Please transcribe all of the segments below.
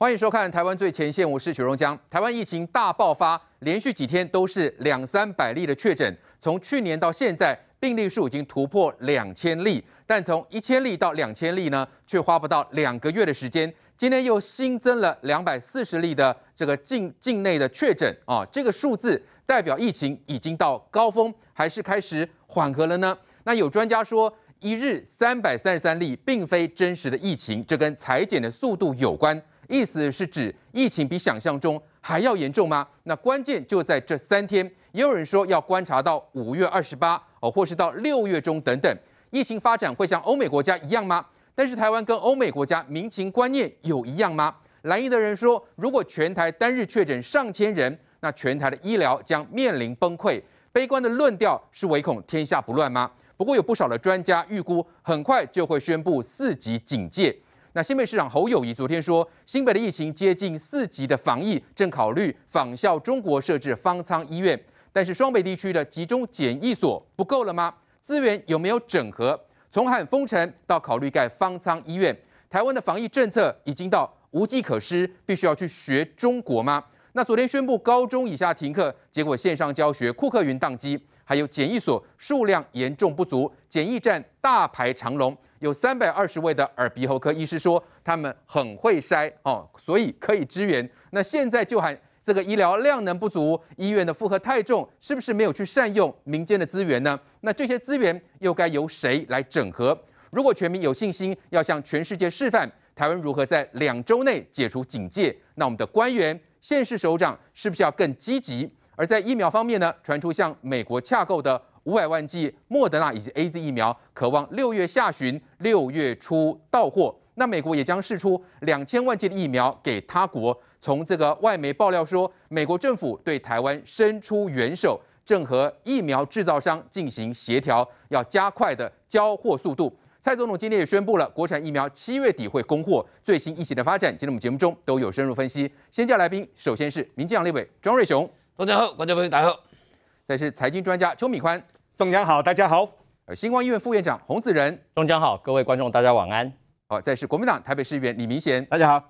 欢迎收看《台湾最前线》，我是许荣江。台湾疫情大爆发，连续几天都是两三百例的确诊。从去年到现在，病例数已经突破两千例，但从一千例到两千例呢，却花不到两个月的时间。今天又新增了两百四十例的这个境境内的确诊啊，这个数字代表疫情已经到高峰，还是开始缓和了呢？那有专家说，一日三百三十三例并非真实的疫情，这跟裁剪的速度有关。意思是指疫情比想象中还要严重吗？那关键就在这三天。也有人说要观察到五月二十八哦，或是到六月中等等。疫情发展会像欧美国家一样吗？但是台湾跟欧美国家民情观念有一样吗？来伊的人说，如果全台单日确诊上千人，那全台的医疗将面临崩溃。悲观的论调是唯恐天下不乱吗？不过有不少的专家预估，很快就会宣布四级警戒。那新北市长侯友谊昨天说，新北的疫情接近四级的防疫，正考虑仿效中国设置方舱医院。但是双北地区的集中检疫所不够了吗？资源有没有整合？从喊封城到考虑盖方舱医院，台湾的防疫政策已经到无计可施，必须要去学中国吗？那昨天宣布高中以下停课，结果线上教学库克云宕机，还有检疫所数量严重不足，检疫站大排长龙。有三百二十位的耳鼻喉科医师说，他们很会筛哦，所以可以支援。那现在就喊这个医疗量能不足，医院的负荷太重，是不是没有去善用民间的资源呢？那这些资源又该由谁来整合？如果全民有信心，要向全世界示范台湾如何在两周内解除警戒，那我们的官员、县市首长是不是要更积极？而在疫苗方面呢？传出向美国洽购的。五百万剂莫德纳以及 A Z 疫苗，渴望六月下旬、六月初到货。那美国也将试出两千万剂的疫苗给他国。从这个外媒爆料说，美国政府对台湾伸出援手，正和疫苗制造商进行协调，要加快的交货速度。蔡总统今天也宣布了，国产疫苗七月底会供货。最新疫情的发展，今天我们节目中都有深入分析。先叫来宾，首先是民进党立委庄瑞雄，大家好，观众朋友大家好。再是财经专家邱敏宽。宋江好，大家好。呃，星光医院副院长洪子仁，宋江好，各位观众大家晚安。好，再是国民党台北市议员李明贤，大家好。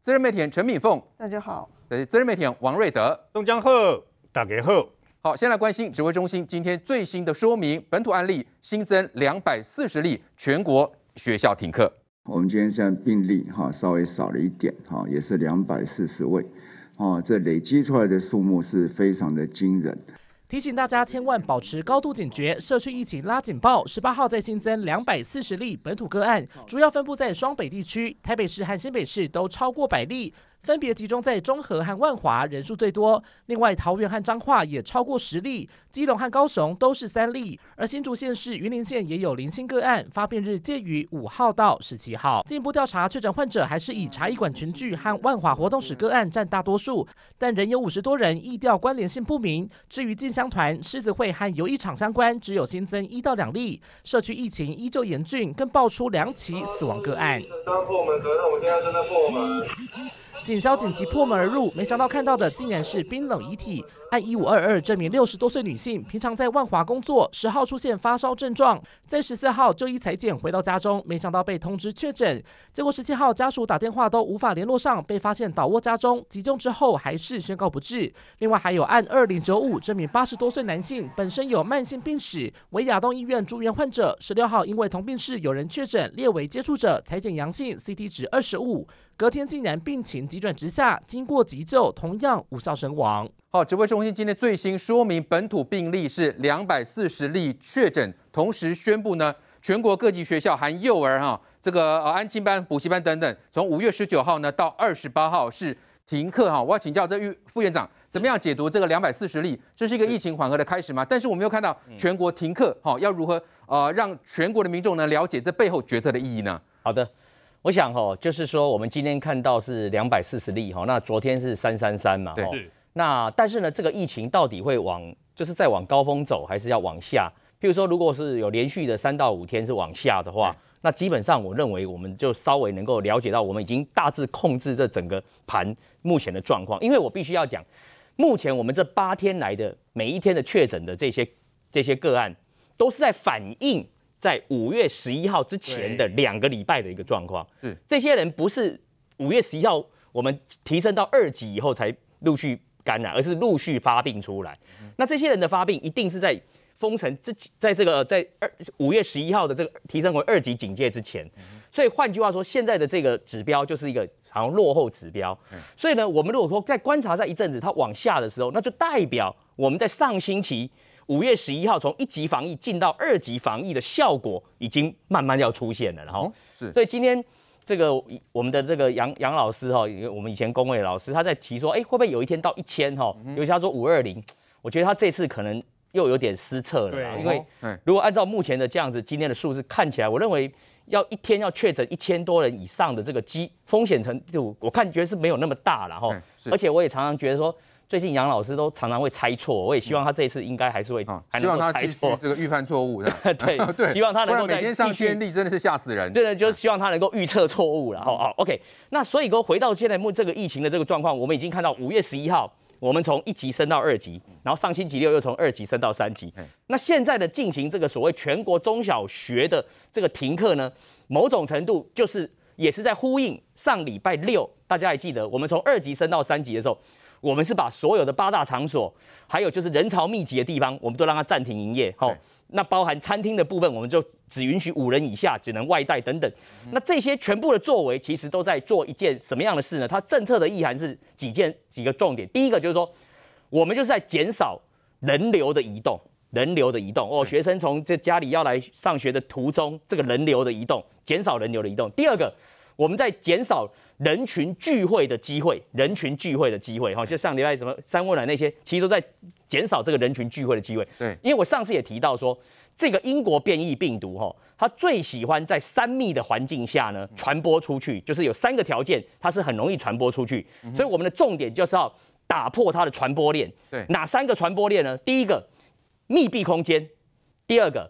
资深媒体陈敏凤，大家好。是资深媒体王瑞德，宋江好，大家好。好，先来关心指挥中心今天最新的说明，本土案例新增两百四十例，全国学校停课。我们今天虽然病例哈稍微少了一点哈，也是两百四十位，啊，这累积出来的数目是非常的惊人。提醒大家千万保持高度警觉，社区疫情拉警报。十八号再新增两百四十例本土个案，主要分布在双北地区，台北市和新北市都超过百例。分别集中在中和和万华，人数最多。另外，桃园和彰化也超过十例，基隆和高雄都是三例，而新竹县市、云林县也有零星个案，发病日介于五号到十七号。进一步调查，确诊患者还是以茶艺馆群聚和万华活动史个案占大多数，但仍有五十多人意调关联性不明。至于进香团、狮子会和游艺场相关，只有新增一到两例。社区疫情依旧严峻，更爆出两起死亡个案。我现在正在警消紧急破门而入，没想到看到的竟然是冰冷遗体。按一五二二，这名六十多岁女性平常在万华工作，十号出现发烧症状，在十四号就医裁剪，回到家中，没想到被通知确诊。结果十七号家属打电话都无法联络上，被发现倒卧家中，急救之后还是宣告不治。另外还有案二零九五，这名八十多岁男性本身有慢性病史，为亚东医院住院患者，十六号因为同病室有人确诊，列为接触者，裁剪阳性，C T 值二十五，隔天竟然病情急转直下，经过急救同样无效身亡。好，指挥中心今天最新说明，本土病例是两百四十例确诊，同时宣布呢，全国各级学校含幼儿哈，这个呃安亲班、补习班等等，从五月十九号呢到二十八号是停课哈。我要请教这副院长，怎么样解读这个两百四十例？这是一个疫情缓和的开始吗？但是我们又看到全国停课，哈，要如何啊让全国的民众呢了解这背后决策的意义呢？好的，我想哈，就是说我们今天看到是两百四十例哈，那昨天是三三三嘛，对。那但是呢，这个疫情到底会往就是再往高峰走，还是要往下？譬如说，如果是有连续的三到五天是往下的话，那基本上我认为我们就稍微能够了解到，我们已经大致控制这整个盘目前的状况。因为我必须要讲，目前我们这八天来的每一天的确诊的这些这些个案，都是在反映在五月十一号之前的两个礼拜的一个状况。嗯，这些人不是五月十一号我们提升到二级以后才陆续。感染，而是陆续发病出来。那这些人的发病一定是在封城之，在这个在二五月十一号的这个提升为二级警戒之前。所以换句话说，现在的这个指标就是一个好像落后指标。所以呢，我们如果说在观察在一阵子它往下的时候，那就代表我们在上星期五月十一号从一级防疫进到二级防疫的效果已经慢慢要出现了。然后，是，所以今天。这个我们的这个杨杨老师哈，我们以前工位老师，他在提说，哎，会不会有一天到一千哈？尤其他说五二零，我觉得他这次可能又有点失策了，因为如果按照目前的这样子今天的数字看起来，我认为要一天要确诊一千多人以上的这个机风险程度，我看觉得是没有那么大了哈。而且我也常常觉得说。最近杨老师都常常会猜错，我也希望他这一次应该还是会，希望他猜错这个预判错误的。对，对，希望他能够在。每天上圈力真的是吓死人。对的，就是希望他能够预测错误了。好，好，OK。那所以说回到现在目这个疫情的这个状况，我们已经看到五月十一号，我们从一级升到二级，然后上星期六又从二级升到三级。那现在的进行这个所谓全国中小学的这个停课呢，某种程度就是也是在呼应上礼拜六大家还记得，我们从二级升到三级的时候。我们是把所有的八大场所，还有就是人潮密集的地方，我们都让它暂停营业。好，那包含餐厅的部分，我们就只允许五人以下，只能外带等等。那这些全部的作为，其实都在做一件什么样的事呢？它政策的意涵是几件几个重点。第一个就是说，我们就是在减少人流的移动，人流的移动哦，学生从这家里要来上学的途中，这个人流的移动，减少人流的移动。第二个。我们在减少人群聚会的机会，人群聚会的机会，哈，就上礼拜什么三温暖那些，其实都在减少这个人群聚会的机会。对，因为我上次也提到说，这个英国变异病毒，哈，它最喜欢在三密的环境下呢传播出去，就是有三个条件，它是很容易传播出去。所以我们的重点就是要打破它的传播链。对，哪三个传播链呢？第一个，密闭空间；第二个。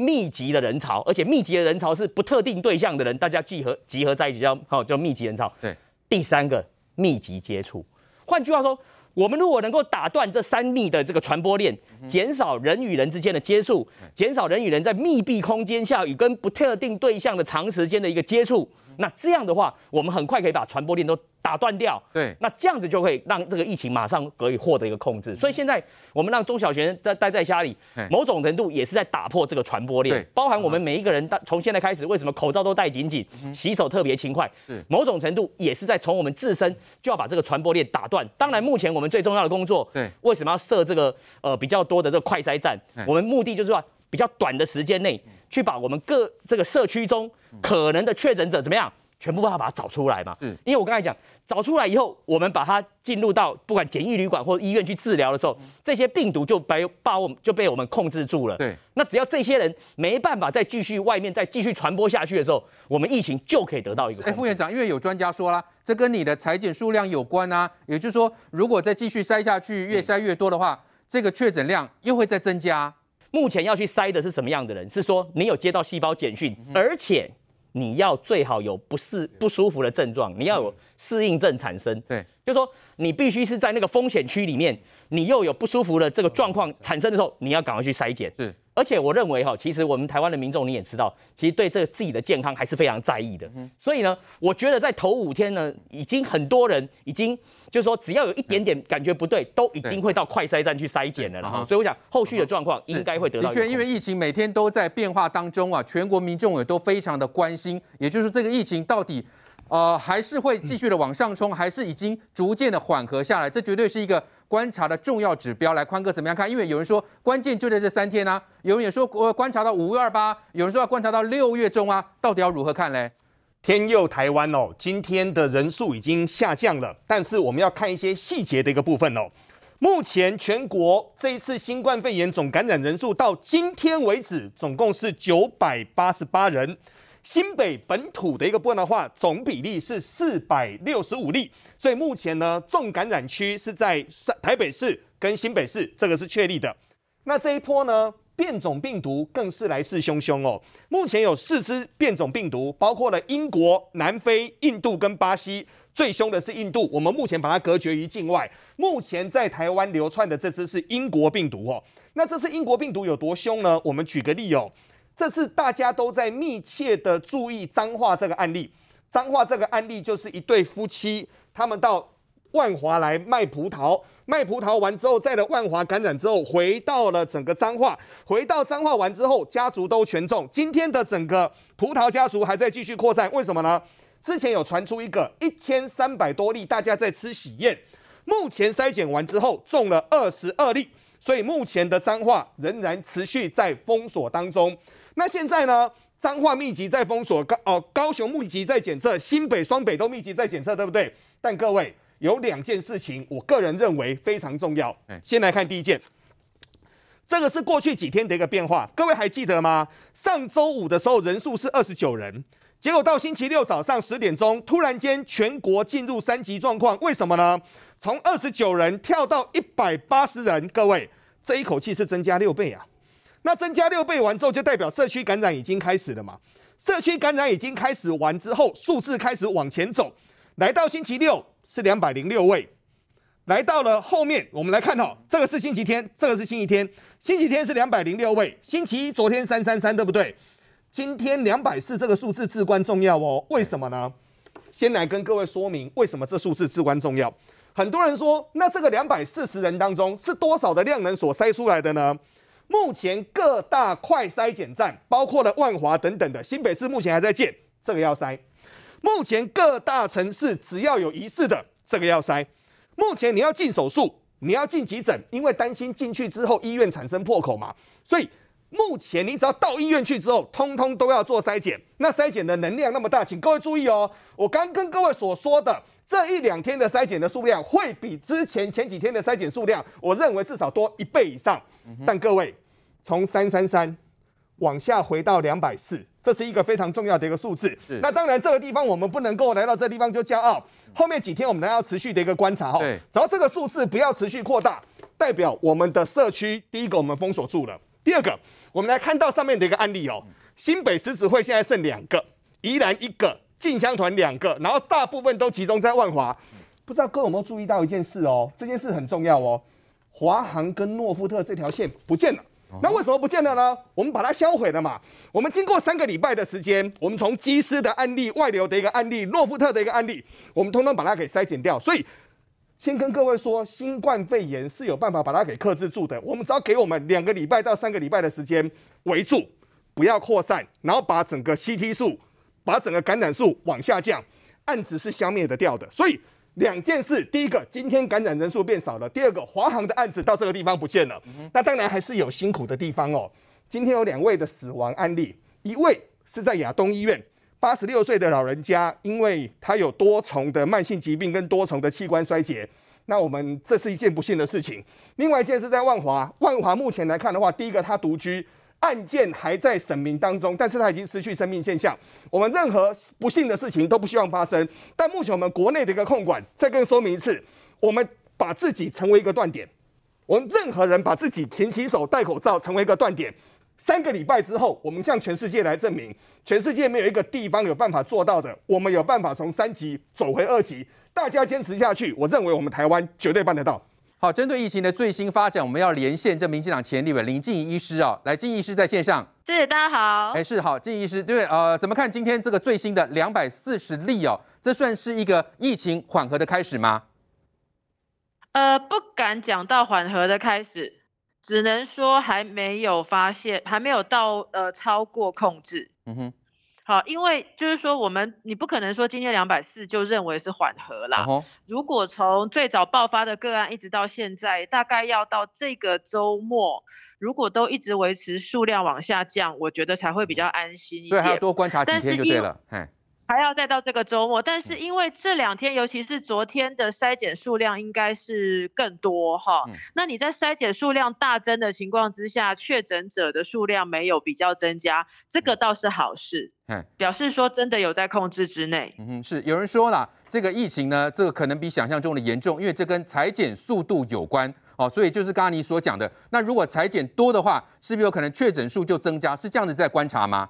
密集的人潮，而且密集的人潮是不特定对象的人，大家集合集合在一起叫好叫密集人潮。对，第三个密集接触，换句话说，我们如果能够打断这三密的这个传播链，减少人与人之间的接触，减少人与人在密闭空间下与跟不特定对象的长时间的一个接触。那这样的话，我们很快可以把传播链都打断掉。对，那这样子就可以让这个疫情马上可以获得一个控制。所以现在我们让中小学生待待在家里，某种程度也是在打破这个传播链。对，包含我们每一个人，从现在开始，为什么口罩都戴紧紧，洗手特别勤快？某种程度也是在从我们自身就要把这个传播链打断。当然，目前我们最重要的工作，对，为什么要设这个呃比较多的这个快筛站？我们目的就是说，比较短的时间内。去把我们各这个社区中可能的确诊者怎么样，全部把它把它找出来嘛？嗯，因为我刚才讲找出来以后，我们把它进入到不管简易旅馆或医院去治疗的时候，这些病毒就被把我们就被我们控制住了。对，那只要这些人没办法再继续外面再继续传播下去的时候，我们疫情就可以得到一个。哎，副院长，因为有专家说了，这跟你的裁剪数量有关啊，也就是说，如果再继续筛下去，越筛越多的话，这个确诊量又会再增加。目前要去筛的是什么样的人？是说你有接到细胞简讯，而且你要最好有不适不舒服的症状，你要有适应症产生。对，就是说你必须是在那个风险区里面，你又有不舒服的这个状况产生的时候，你要赶快去筛检。而且我认为哈，其实我们台湾的民众你也知道，其实对这个自己的健康还是非常在意的。嗯，所以呢，我觉得在头五天呢，已经很多人已经就是说，只要有一点点感觉不对，都已经会到快筛站去筛检了。然后，所以我想后续的状况应该会得到。的确，因为疫情每天都在变化当中啊，全国民众也都非常的关心，也就是这个疫情到底。呃，还是会继续的往上冲，还是已经逐渐的缓和下来，这绝对是一个观察的重要指标。来，宽哥怎么样看？因为有人说关键就在这三天啊，有人也说观察到五月二八，有人说要观察到六月中啊，到底要如何看嘞？天佑台湾哦，今天的人数已经下降了，但是我们要看一些细节的一个部分哦。目前全国这一次新冠肺炎总感染人数到今天为止，总共是九百八十八人。新北本土的一个部分的话，总比例是四百六十五例，所以目前呢，重感染区是在台北市跟新北市，这个是确立的。那这一波呢，变种病毒更是来势汹汹哦。目前有四支变种病毒，包括了英国、南非、印度跟巴西，最凶的是印度。我们目前把它隔绝于境外。目前在台湾流窜的这支是英国病毒哦。那这次英国病毒有多凶呢？我们举个例哦。这次大家都在密切的注意脏话这个案例，脏话这个案例就是一对夫妻，他们到万华来卖葡萄，卖葡萄完之后在了万华感染之后，回到了整个脏话，回到脏话完之后，家族都全中。今天的整个葡萄家族还在继续扩散，为什么呢？之前有传出一个一千三百多例，大家在吃喜宴，目前筛检完之后中了二十二例，所以目前的脏话仍然持续在封锁当中。那现在呢？彰化密集在封锁，高哦高雄密集在检测，新北、双北都密集在检测，对不对？但各位有两件事情，我个人认为非常重要。先来看第一件，这个是过去几天的一个变化，各位还记得吗？上周五的时候人数是二十九人，结果到星期六早上十点钟，突然间全国进入三级状况，为什么呢？从二十九人跳到一百八十人，各位这一口气是增加六倍啊！那增加六倍完之后，就代表社区感染已经开始了嘛？社区感染已经开始完之后，数字开始往前走，来到星期六是两百零六位，来到了后面我们来看哈，这个是星期天，这个是星期天，星期天是两百零六位，星期一昨天三三三对不对？今天两百四这个数字至关重要哦，为什么呢？先来跟各位说明为什么这数字至关重要。很多人说，那这个两百四十人当中是多少的量能所筛出来的呢？目前各大快筛检站，包括了万华等等的新北市，目前还在建这个要筛。目前各大城市只要有疑似的，这个要筛。目前你要进手术，你要进急诊，因为担心进去之后医院产生破口嘛，所以目前你只要到医院去之后，通通都要做筛检。那筛检的能量那么大，请各位注意哦。我刚跟各位所说的，这一两天的筛检的数量会比之前前几天的筛检数量，我认为至少多一倍以上。但各位。从三三三往下回到两百四，这是一个非常重要的一个数字。那当然，这个地方我们不能够来到这地方就骄傲。后面几天我们还要持续的一个观察哈。只然这个数字不要持续扩大，代表我们的社区，第一个我们封锁住了，第二个我们来看到上面的一个案例哦。新北十字会现在剩两个，宜兰一个，进香团两个，然后大部分都集中在万华。不知道各位有没有注意到一件事哦？这件事很重要哦。华航跟诺富特这条线不见了。那为什么不见了呢？我们把它销毁了嘛。我们经过三个礼拜的时间，我们从基斯的案例、外流的一个案例、洛夫特的一个案例，我们通通把它给筛减掉。所以，先跟各位说，新冠肺炎是有办法把它给克制住的。我们只要给我们两个礼拜到三个礼拜的时间，围住，不要扩散，然后把整个 CT 数、把整个感染数往下降，案子是消灭得掉的。所以。两件事，第一个今天感染人数变少了，第二个华航的案子到这个地方不见了。那当然还是有辛苦的地方哦。今天有两位的死亡案例，一位是在亚东医院，八十六岁的老人家，因为他有多重的慢性疾病跟多重的器官衰竭，那我们这是一件不幸的事情。另外一件是在万华，万华目前来看的话，第一个他独居。案件还在审明当中，但是他已经失去生命现象。我们任何不幸的事情都不希望发生。但目前我们国内的一个控管，再跟说明一次，我们把自己成为一个断点。我们任何人把自己勤洗手、戴口罩，成为一个断点。三个礼拜之后，我们向全世界来证明，全世界没有一个地方有办法做到的。我们有办法从三级走回二级，大家坚持下去，我认为我们台湾绝对办得到。好，针对疫情的最新发展，我们要连线这民进党前立委林敬仪医师啊，来，敬仪医师在线上。是，大家好，哎，是好，静仪医师，对，呃，怎么看今天这个最新的两百四十例哦？这算是一个疫情缓和的开始吗？呃，不敢讲到缓和的开始，只能说还没有发现，还没有到呃超过控制。嗯哼。好，因为就是说，我们你不可能说今天两百四就认为是缓和啦。如果从最早爆发的个案一直到现在，大概要到这个周末，如果都一直维持数量往下降，我觉得才会比较安心一点。对，还要多观察几天就对了。还要再到这个周末，但是因为这两天，尤其是昨天的筛检数量应该是更多哈。那你在筛检数量大增的情况之下，确诊者的数量没有比较增加，这个倒是好事，表示说真的有在控制之内。嗯哼，是有人说了，这个疫情呢，这个可能比想象中的严重，因为这跟裁剪速度有关哦。所以就是刚刚你所讲的，那如果裁剪多的话，是不是有可能确诊数就增加？是这样子在观察吗？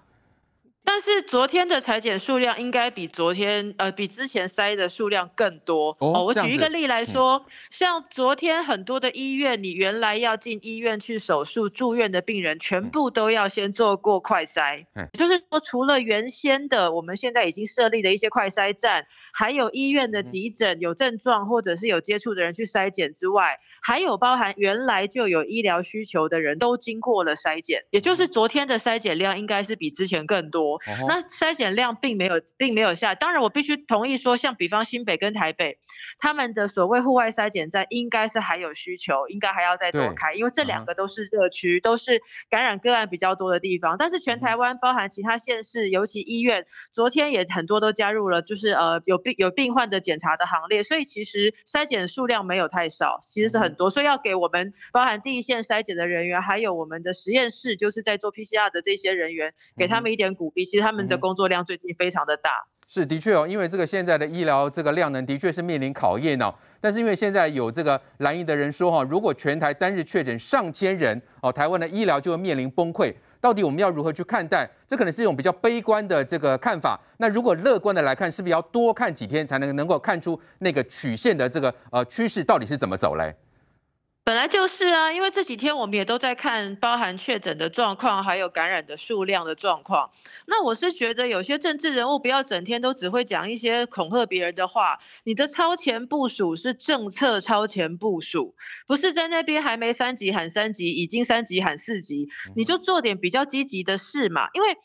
但是昨天的裁剪数量应该比昨天，呃，比之前筛的数量更多哦。我举一个例来说，像昨天很多的医院，你原来要进医院去手术住院的病人，全部都要先做过快筛，就是说除了原先的我们现在已经设立的一些快筛站，还有医院的急诊有症状或者是有接触的人去筛检之外。还有包含原来就有医疗需求的人都经过了筛检，也就是昨天的筛检量应该是比之前更多。那筛检量并没有并没有下，当然我必须同意说，像比方新北跟台北。他们的所谓户外筛检，站应该是还有需求，应该还要再多开，因为这两个都是热区，都是感染个案比较多的地方。但是全台湾包含其他县市，尤其医院，昨天也很多都加入了，就是呃有病有病患的检查的行列。所以其实筛检数量没有太少，其实是很多。所以要给我们包含第一线筛检的人员，还有我们的实验室，就是在做 PCR 的这些人员，给他们一点鼓励。其实他们的工作量最近非常的大。是的确哦，因为这个现在的医疗这个量能的确是面临考验哦。但是因为现在有这个蓝营的人说哈，如果全台单日确诊上千人哦，台湾的医疗就会面临崩溃。到底我们要如何去看待？这可能是一种比较悲观的这个看法。那如果乐观的来看，是不是要多看几天才能能够看出那个曲线的这个呃趋势到底是怎么走嘞？本来就是啊，因为这几天我们也都在看包含确诊的状况，还有感染的数量的状况。那我是觉得有些政治人物不要整天都只会讲一些恐吓别人的话。你的超前部署是政策超前部署，不是在那边还没三级喊三级，已经三级喊四级，你就做点比较积极的事嘛。因为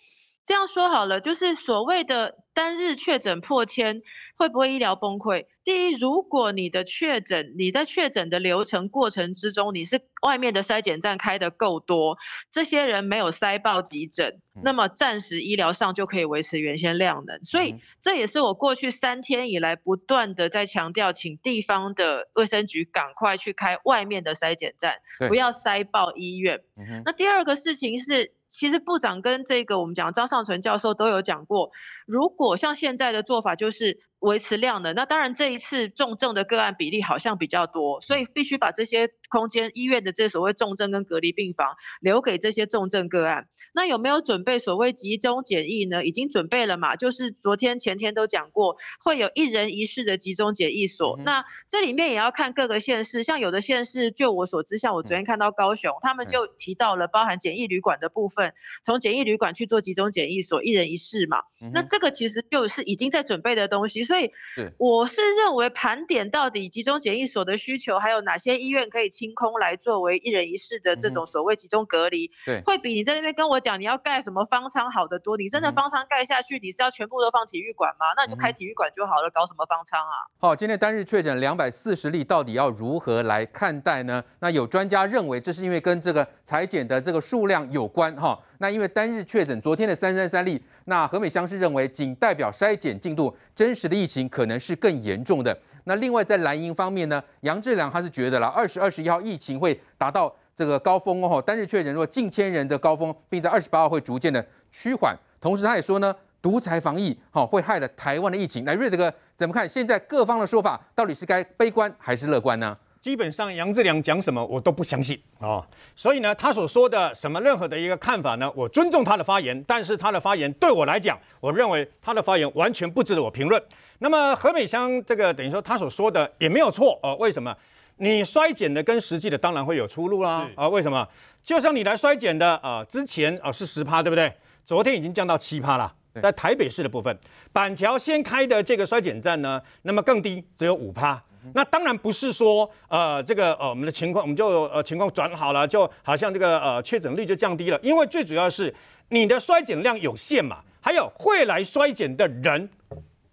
这样说好了，就是所谓的单日确诊破千。会不会医疗崩溃？第一，如果你的确诊，你在确诊的流程过程之中，你是外面的筛检站开的够多，这些人没有塞爆急诊，那么暂时医疗上就可以维持原先量能。所以这也是我过去三天以来不断的在强调，请地方的卫生局赶快去开外面的筛检站，不要塞爆医院。那第二个事情是，其实部长跟这个我们讲张尚存教授都有讲过，如果像现在的做法就是。维持量的那当然这一次重症的个案比例好像比较多，所以必须把这些空间、医院的这所谓重症跟隔离病房留给这些重症个案。那有没有准备所谓集中检疫呢？已经准备了嘛？就是昨天、前天都讲过，会有一人一室的集中检疫所。那这里面也要看各个县市，像有的县市，就我所知，像我昨天看到高雄，他们就提到了包含检疫旅馆的部分，从检疫旅馆去做集中检疫所，一人一室嘛。那这个其实就是已经在准备的东西。所以，我是认为盘点到底集中检疫所的需求，还有哪些医院可以清空来作为一人一室的这种所谓集中隔离，对，会比你在那边跟我讲你要盖什么方舱好得多。你真的方舱盖下去，你是要全部都放体育馆吗？那你就开体育馆就好了，搞什么方舱啊？好，今天单日确诊两百四十例，到底要如何来看待呢？那有专家认为这是因为跟这个裁剪的这个数量有关哈。那因为单日确诊，昨天的三三三例。那何美香是认为，仅代表筛检进度，真实的疫情可能是更严重的。那另外在蓝营方面呢，杨志良他是觉得啦，二十二十一号疫情会达到这个高峰哦，单日确诊若近千人的高峰，并在二十八号会逐渐的趋缓。同时他也说呢，独裁防疫好会害了台湾的疫情。来瑞德哥怎么看？现在各方的说法到底是该悲观还是乐观呢？基本上杨志良讲什么我都不相信啊，所以呢，他所说的什么任何的一个看法呢，我尊重他的发言，但是他的发言对我来讲，我认为他的发言完全不值得我评论。那么何美香这个等于说他所说的也没有错啊，为什么？你衰减的跟实际的当然会有出入啦啊，为什么？就像你来衰减的啊，之前啊是十趴，对不对？昨天已经降到七趴了，在台北市的部分，板桥先开的这个衰减站呢，那么更低，只有五趴。那当然不是说，呃，这个呃，我们的情况我们就呃情况转好了，就好像这个呃确诊率就降低了，因为最主要是你的衰减量有限嘛，还有会来衰减的人。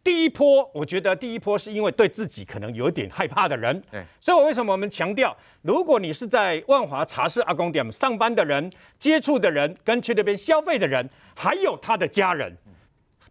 第一波，我觉得第一波是因为对自己可能有点害怕的人，所以我为什么我们强调，如果你是在万华茶室阿公店上班的人、接触的人、跟去那边消费的人，还有他的家人。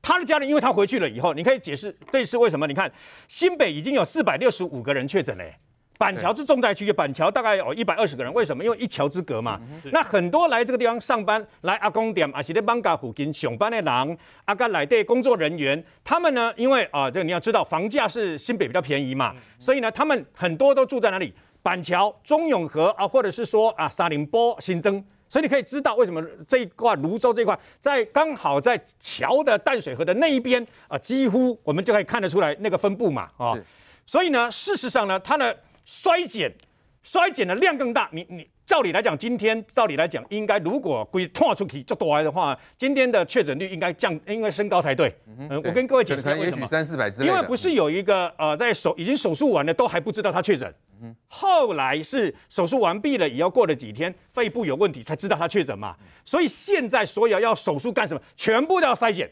他的家人，因为他回去了以后，你可以解释这是为什么？你看，新北已经有四百六十五个人确诊嘞，板桥是重灾区，板桥大概有一百二十个人，为什么？因为一桥之隔嘛。那很多来这个地方上班，来阿公店啊，是在邦嘎附近上班的人，阿跟来的工作人员，他们呢，因为啊，这你要知道，房价是新北比较便宜嘛，所以呢，他们很多都住在哪里？板桥、中永和啊，或者是说啊，沙林、波新增。所以你可以知道为什么这一块泸州这一块在刚好在桥的淡水河的那一边啊，几乎我们就可以看得出来那个分布嘛啊。所以呢，事实上呢，它的衰减，衰减的量更大。你你。照理来讲，今天照理来讲，应该如果归拓出去就多来的话，今天的确诊率应该降应该升高才对。嗯我跟各位解释一下为什么三四百之因为不是有一个呃在手已经手术完了都还不知道他确诊，嗯，后来是手术完毕了，也要过了几天，肺部有问题才知道他确诊嘛。所以现在所有要手术干什么，全部都要筛检，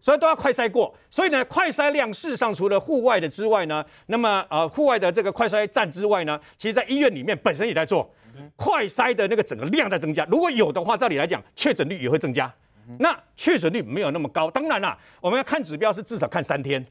所以都要快筛过。所以呢，快筛量事实上除了户外的之外呢，那么呃户外的这个快筛站之外呢，其实在医院里面本身也在做。快筛的那个整个量在增加，如果有的话，照理来讲，确诊率也会增加。那确诊率没有那么高，当然啦，我们要看指标是至少看三天。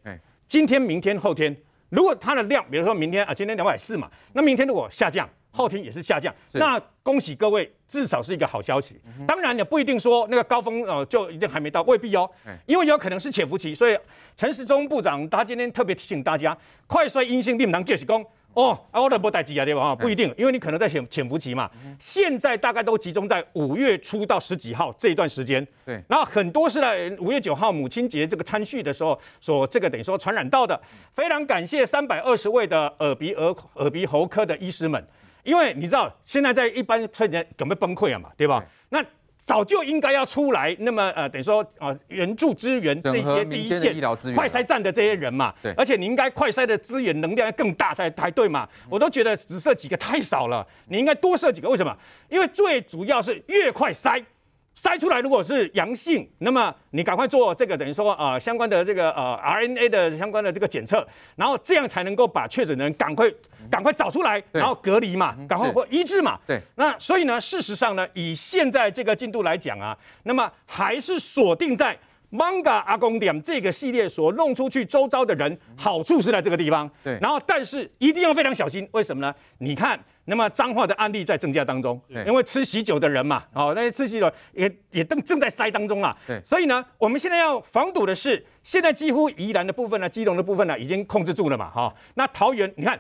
今天、明天、后天，如果它的量，比如说明天啊，今天两百四嘛，那明天如果下降，后天也是下降，那恭喜各位，至少是一个好消息。当然也不一定说那个高峰呃就一定还没到，未必哦，因为有可能是潜伏期。所以陈时中部长他今天特别提醒大家，快衰阴性并不能够是讲。哦 o r d 不待机啊，对吧？啊，不一定，因为你可能在潜潜伏期嘛。现在大概都集中在五月初到十几号这一段时间。对，然后很多是在五月九号母亲节这个餐叙的时候，说这个等于说传染到的。非常感谢三百二十位的耳鼻耳耳鼻喉科的医师们，因为你知道现在在一般春节准备崩溃了嘛，对吧？那。早就应该要出来，那么呃，等于说啊，援助支援这些第一线快筛站的这些人嘛。对。而且你应该快筛的资源能量要更大才才对嘛。我都觉得只设几个太少了，你应该多设几个。为什么？因为最主要是越快筛。筛出来如果是阳性，那么你赶快做这个，等于说呃相关的这个呃 RNA 的相关的这个检测，然后这样才能够把确诊人赶快赶快找出来，然后隔离嘛，赶快或医治嘛。对，那所以呢，事实上呢，以现在这个进度来讲啊，那么还是锁定在。Manga 阿公点这个系列所弄出去，周遭的人好处是在这个地方。对，然后但是一定要非常小心，为什么呢？你看，那么脏话的案例在增加当中，因为吃喜酒的人嘛，哦，那些吃喜酒也也正正在塞当中啊。所以呢，我们现在要防堵的是，现在几乎宜兰的部分呢、基隆的部分呢，已经控制住了嘛，哈。那桃园，你看。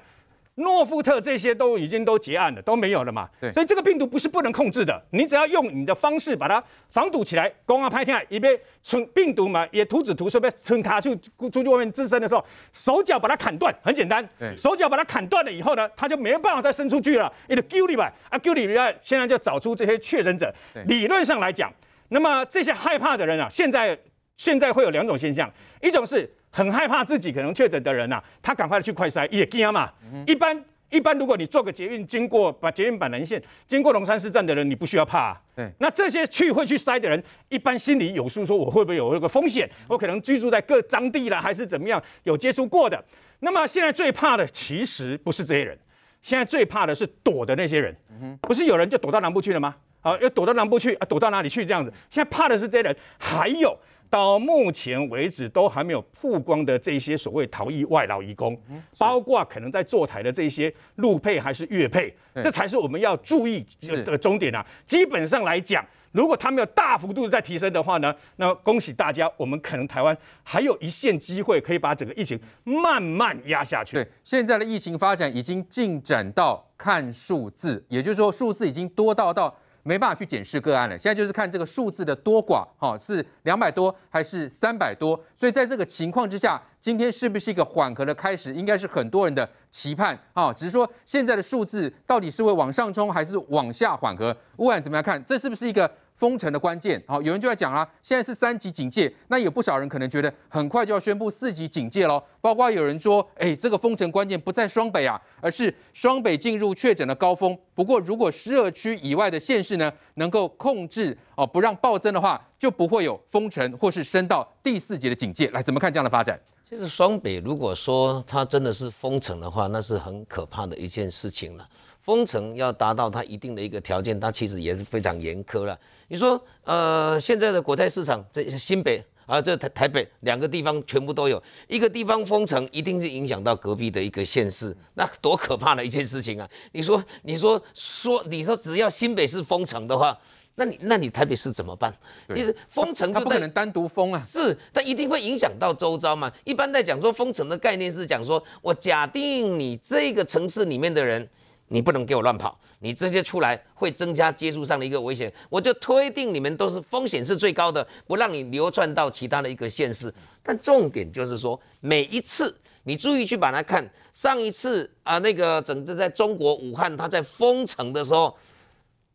诺夫特这些都已经都结案了，都没有了嘛？所以这个病毒不是不能控制的，你只要用你的方式把它防堵起来。公安拍天，一边存病毒嘛，也图纸图止被存卡去出去外面滋生的时候，手脚把它砍断，很简单。手脚把它砍断了以后呢，他就没办法再伸出去了。你的 g i u 啊 g i u 现在就找出这些确诊者。理论上来讲，那么这些害怕的人啊，现在现在会有两种现象，一种是。很害怕自己可能确诊的人呐，他赶快去快筛，也惊嘛。一般一般，如果你坐个捷运经过，把捷运板南线经过龙山寺站的人，你不需要怕。那这些去会去筛的人，一般心里有数，说我会不会有这个风险？我可能居住在各当地了，还是怎么样有接触过的？那么现在最怕的其实不是这些人，现在最怕的是躲的那些人。不是有人就躲到南部去了吗？啊，要躲到南部去啊，躲到哪里去这样子？现在怕的是这些人，还有。到目前为止都还没有曝光的这些所谓逃逸外劳移工，包括可能在坐台的这些陆配还是粤配，这才是我们要注意的终点啊。基本上来讲，如果他没有大幅度在提升的话呢，那恭喜大家，我们可能台湾还有一线机会可以把整个疫情慢慢压下去。对，现在的疫情发展已经进展到看数字，也就是说数字已经多到到。没办法去检视个案了，现在就是看这个数字的多寡，哈，是两百多还是三百多？所以在这个情况之下，今天是不是一个缓和的开始，应该是很多人的期盼，哈，只是说现在的数字到底是会往上冲还是往下缓和，不管怎么样看，这是不是一个？封城的关键，好，有人就在讲啊，现在是三级警戒，那有不少人可能觉得很快就要宣布四级警戒喽。包括有人说，哎，这个封城关键不在双北啊，而是双北进入确诊的高峰。不过，如果十二区以外的县市呢，能够控制哦，不让暴增的话，就不会有封城或是升到第四级的警戒。来，怎么看这样的发展？其实双北如果说它真的是封城的话，那是很可怕的一件事情了。封城要达到它一定的一个条件，它其实也是非常严苛了。你说，呃，现在的国泰市场在新北啊，这台台北两个地方全部都有一个地方封城，一定是影响到隔壁的一个县市，那多可怕的一件事情啊！你说，你说，说，你说，只要新北市封城的话，那你那你台北市怎么办？你封城它不可能单独封啊，是，但一定会影响到周遭嘛。一般在讲说封城的概念是讲说，我假定你这个城市里面的人。你不能给我乱跑，你直接出来会增加接触上的一个危险。我就推定你们都是风险是最高的，不让你流窜到其他的一个县市。但重点就是说，每一次你注意去把它看，上一次啊，那个整治在中国武汉，它在封城的时候，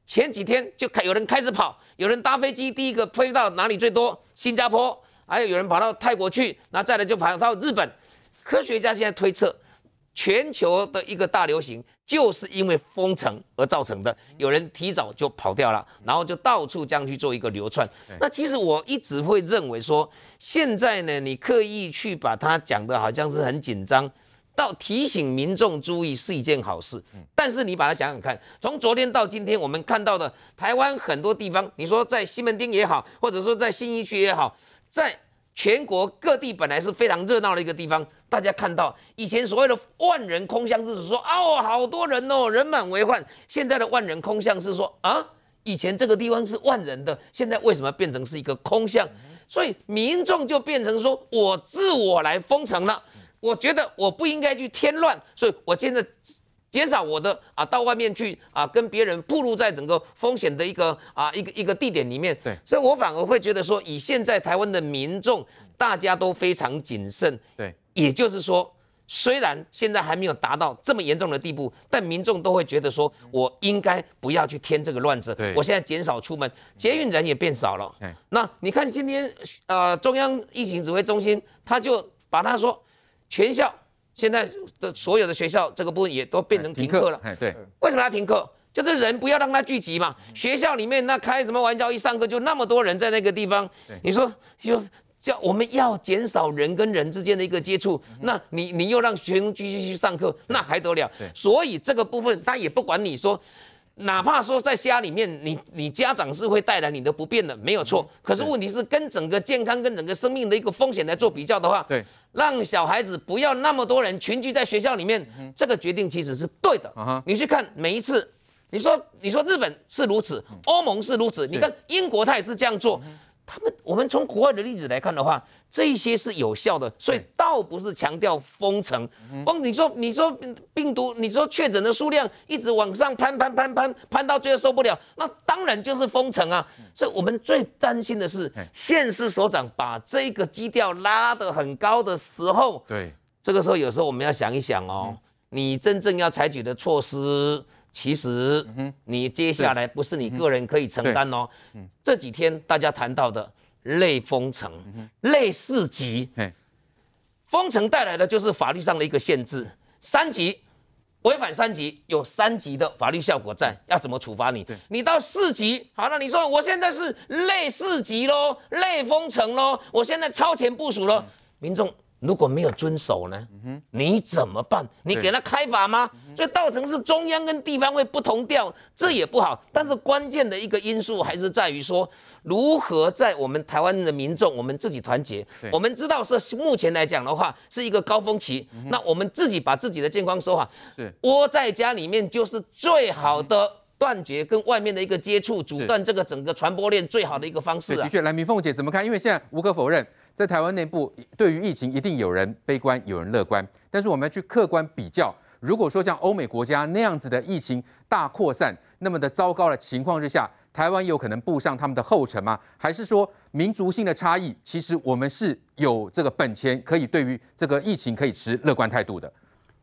前几天就开有人开始跑，有人搭飞机，第一个飞到哪里最多？新加坡，还有有人跑到泰国去，那再来就跑到日本。科学家现在推测。全球的一个大流行就是因为封城而造成的，有人提早就跑掉了，然后就到处这样去做一个流窜。那其实我一直会认为说，现在呢，你刻意去把它讲的好像是很紧张，到提醒民众注意是一件好事。但是你把它想想看，从昨天到今天，我们看到的台湾很多地方，你说在西门町也好，或者说在新一区也好，在全国各地本来是非常热闹的一个地方，大家看到以前所谓的万人空巷就是说哦好多人哦，人满为患。现在的万人空巷是说啊，以前这个地方是万人的，现在为什么变成是一个空巷？所以民众就变成说我自我来封城了，我觉得我不应该去添乱，所以我现在。减少我的啊，到外面去啊，跟别人暴露在整个风险的一个啊一个一个地点里面。对，所以我反而会觉得说，以现在台湾的民众，大家都非常谨慎。对，也就是说，虽然现在还没有达到这么严重的地步，但民众都会觉得说，我应该不要去添这个乱子。对，我现在减少出门，捷运人也变少了。那你看今天呃，中央疫情指挥中心他就把他说全校。现在的所有的学校这个部分也都变成停课了。哎，对，为什么要停课？就是人不要让他聚集嘛。学校里面那开什么玩笑，一上课就那么多人在那个地方。你说，就叫我们要减少人跟人之间的一个接触，那你你又让学生继续去上课，那还得了？所以这个部分他也不管你说。哪怕说在家里面，你你家长是会带来你的不便的，没有错。可是问题是跟整个健康、跟整个生命的一个风险来做比较的话，对，让小孩子不要那么多人群聚在学校里面，这个决定其实是对的。你去看每一次，你说你说日本是如此，欧盟是如此，你看英国他也是这样做。他们，我们从国外的例子来看的话，这一些是有效的，所以倒不是强调封城。封，你说，你说病毒，你说确诊的数量一直往上攀攀攀攀，攀到最后受不了，那当然就是封城啊。所以我们最担心的是，县市所长把这个基调拉得很高的时候，对，这个时候有时候我们要想一想哦，你真正要采取的措施。其实，你接下来不是你个人可以承担哦。这几天大家谈到的类封城、类四级，封城带来的就是法律上的一个限制。三级违反三级有三级的法律效果在，要怎么处罚你？你到四级，好，那你说我现在是类四级喽，类封城喽，我现在超前部署喽，民众。如果没有遵守呢？你怎么办？你给他开罚吗？所以造成是中央跟地方会不同调，这也不好。但是关键的一个因素还是在于说，如何在我们台湾的民众，我们自己团结。我们知道是目前来讲的话，是一个高峰期。那我们自己把自己的健康守好，窝在家里面就是最好的，断绝跟外面的一个接触，阻断这个整个传播链最好的一个方式。的确，来，明凤姐怎么看？因为现在无可否认。在台湾内部，对于疫情一定有人悲观，有人乐观。但是我们要去客观比较，如果说像欧美国家那样子的疫情大扩散，那么的糟糕的情况之下，台湾有可能步上他们的后尘吗？还是说民族性的差异，其实我们是有这个本钱可以对于这个疫情可以持乐观态度的？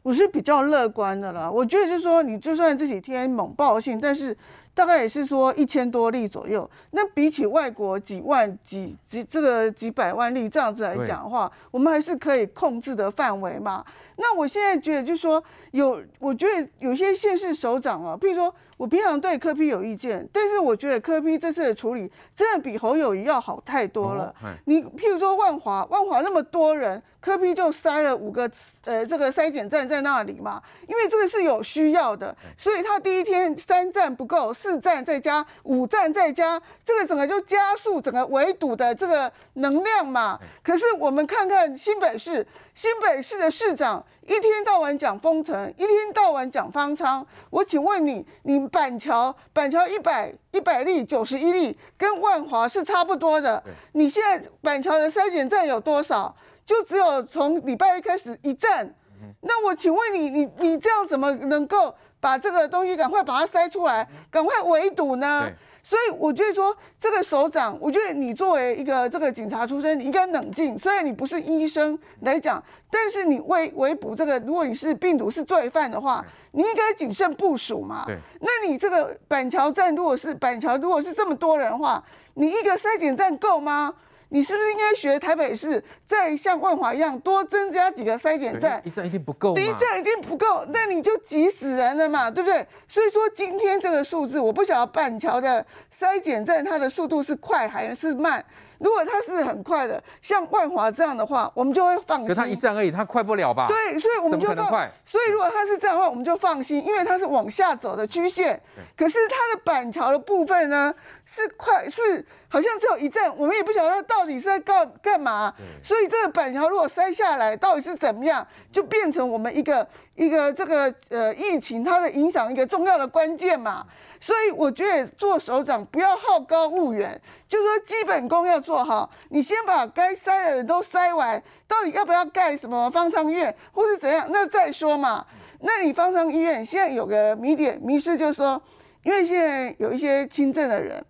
我是比较乐观的啦，我觉得就是说，你就算这几天猛暴性，但是。大概也是说一千多例左右，那比起外国几万、几几这个几百万例这样子来讲的话，我们还是可以控制的范围嘛。那我现在觉得就是说，有我觉得有些县市首长啊，譬如说。我平常对柯批有意见，但是我觉得柯批这次的处理真的比侯友谊要好太多了。你譬如说万华，万华那么多人，柯批就塞了五个呃这个筛检站在那里嘛，因为这个是有需要的，所以他第一天三站不够，四站再加五站再加，这个整个就加速整个围堵的这个能量嘛。可是我们看看新北市，新北市的市长。一天到晚讲封城，一天到晚讲方仓。我请问你，你板桥板桥一百一百例九十一例跟万华是差不多的。你现在板桥的筛检站有多少？就只有从礼拜一开始一站。那我请问你，你你这样怎么能够把这个东西赶快把它筛出来，赶快围堵呢？所以我觉得说，这个首长，我觉得你作为一个这个警察出身，你应该冷静。虽然你不是医生来讲，但是你为围捕这个，如果你是病毒是罪犯的话，你应该谨慎部署嘛。对。那你这个板桥站，如果是板桥，如果是这么多人的话，你一个筛检站够吗？你是不是应该学台北市，再像万华一样多增加几个筛检站？一站一定不够，一站一定不够，那你就急死人了嘛，对不对？所以说今天这个数字，我不晓得板桥的筛检站它的速度是快还是慢。如果它是很快的，像万华这样的话，我们就会放心。可它一站而已，它快不了吧？对，所以我们就放。快？所以如果它是这样的话，我们就放心，因为它是往下走的曲线。可是它的板桥的部分呢，是快是好像只有一站，我们也不晓得它到底是在干干嘛。所以这个板桥如果塞下来，到底是怎么样，就变成我们一个一个这个呃疫情它的影响一个重要的关键嘛。所以我觉得做首长不要好高骛远，就是说基本功要做好，你先把该塞的人都塞完，到底要不要盖什么方舱医院或是怎样，那再说嘛。那你方舱医院现在有个迷点、迷失就是说，因为现在有一些轻症的人，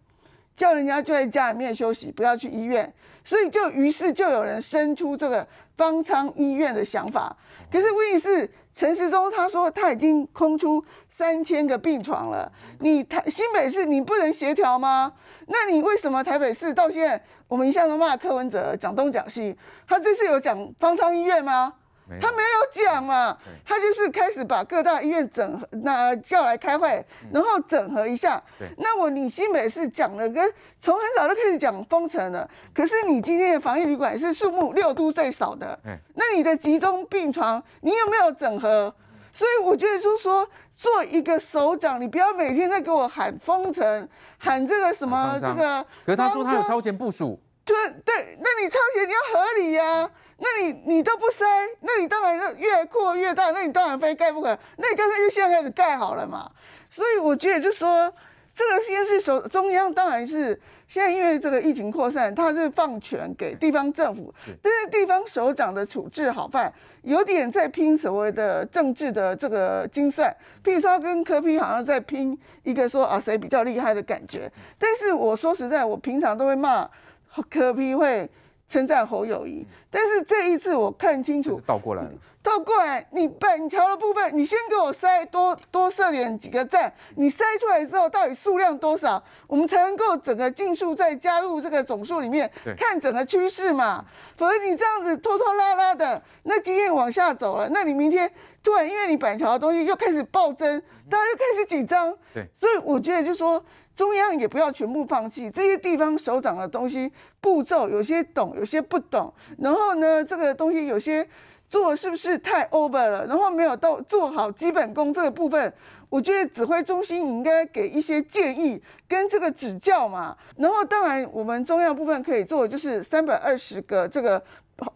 叫人家就在家里面休息，不要去医院，所以就于是就有人生出这个方舱医院的想法。可是问题是，陈时中他说他已经空出。三千个病床了，你台新北市你不能协调吗？那你为什么台北市到现在我们一下都骂柯文哲讲东讲西？他这次有讲方舱医院吗？他没有讲嘛，他就是开始把各大医院整合，那叫来开会，然后整合一下。那我你新北市讲了跟从很早就开始讲封城了，可是你今天的防疫旅馆是数目六都最少的，那你的集中病床你有没有整合？所以我觉得就说，做一个首长，你不要每天在给我喊封城，喊这个什么这个。可是他说他有超前部署。对对，那你超前你要合理呀。那你你都不塞，那你当然越扩越大，那你当然非盖不可。那你干脆就现在开始盖好了嘛。所以我觉得就说，这个先是首中央当然是。现在因为这个疫情扩散，他是放权给地方政府，但是地方首长的处置好坏，有点在拼所谓的政治的这个精算，譬如说跟柯批好像在拼一个说啊谁比较厉害的感觉。但是我说实在，我平常都会骂柯批会。称赞侯友谊，但是这一次我看清楚，倒过来了，倒过来，你板桥的部分，你先给我塞多多设点几个站，你塞出来之后到底数量多少，我们才能够整个净数再加入这个总数里面，看整个趋势嘛，否则你这样子拖拖拉拉的，那经验往下走了，那你明天突然因为你板桥的东西又开始暴增，大家又开始紧张，对，所以我觉得就说。中央也不要全部放弃这些地方首长的东西，步骤有些懂，有些不懂。然后呢，这个东西有些做是不是太 over 了？然后没有到做好基本功这个部分，我觉得指挥中心应该给一些建议跟这个指教嘛。然后当然我们中央部分可以做，就是三百二十个这个。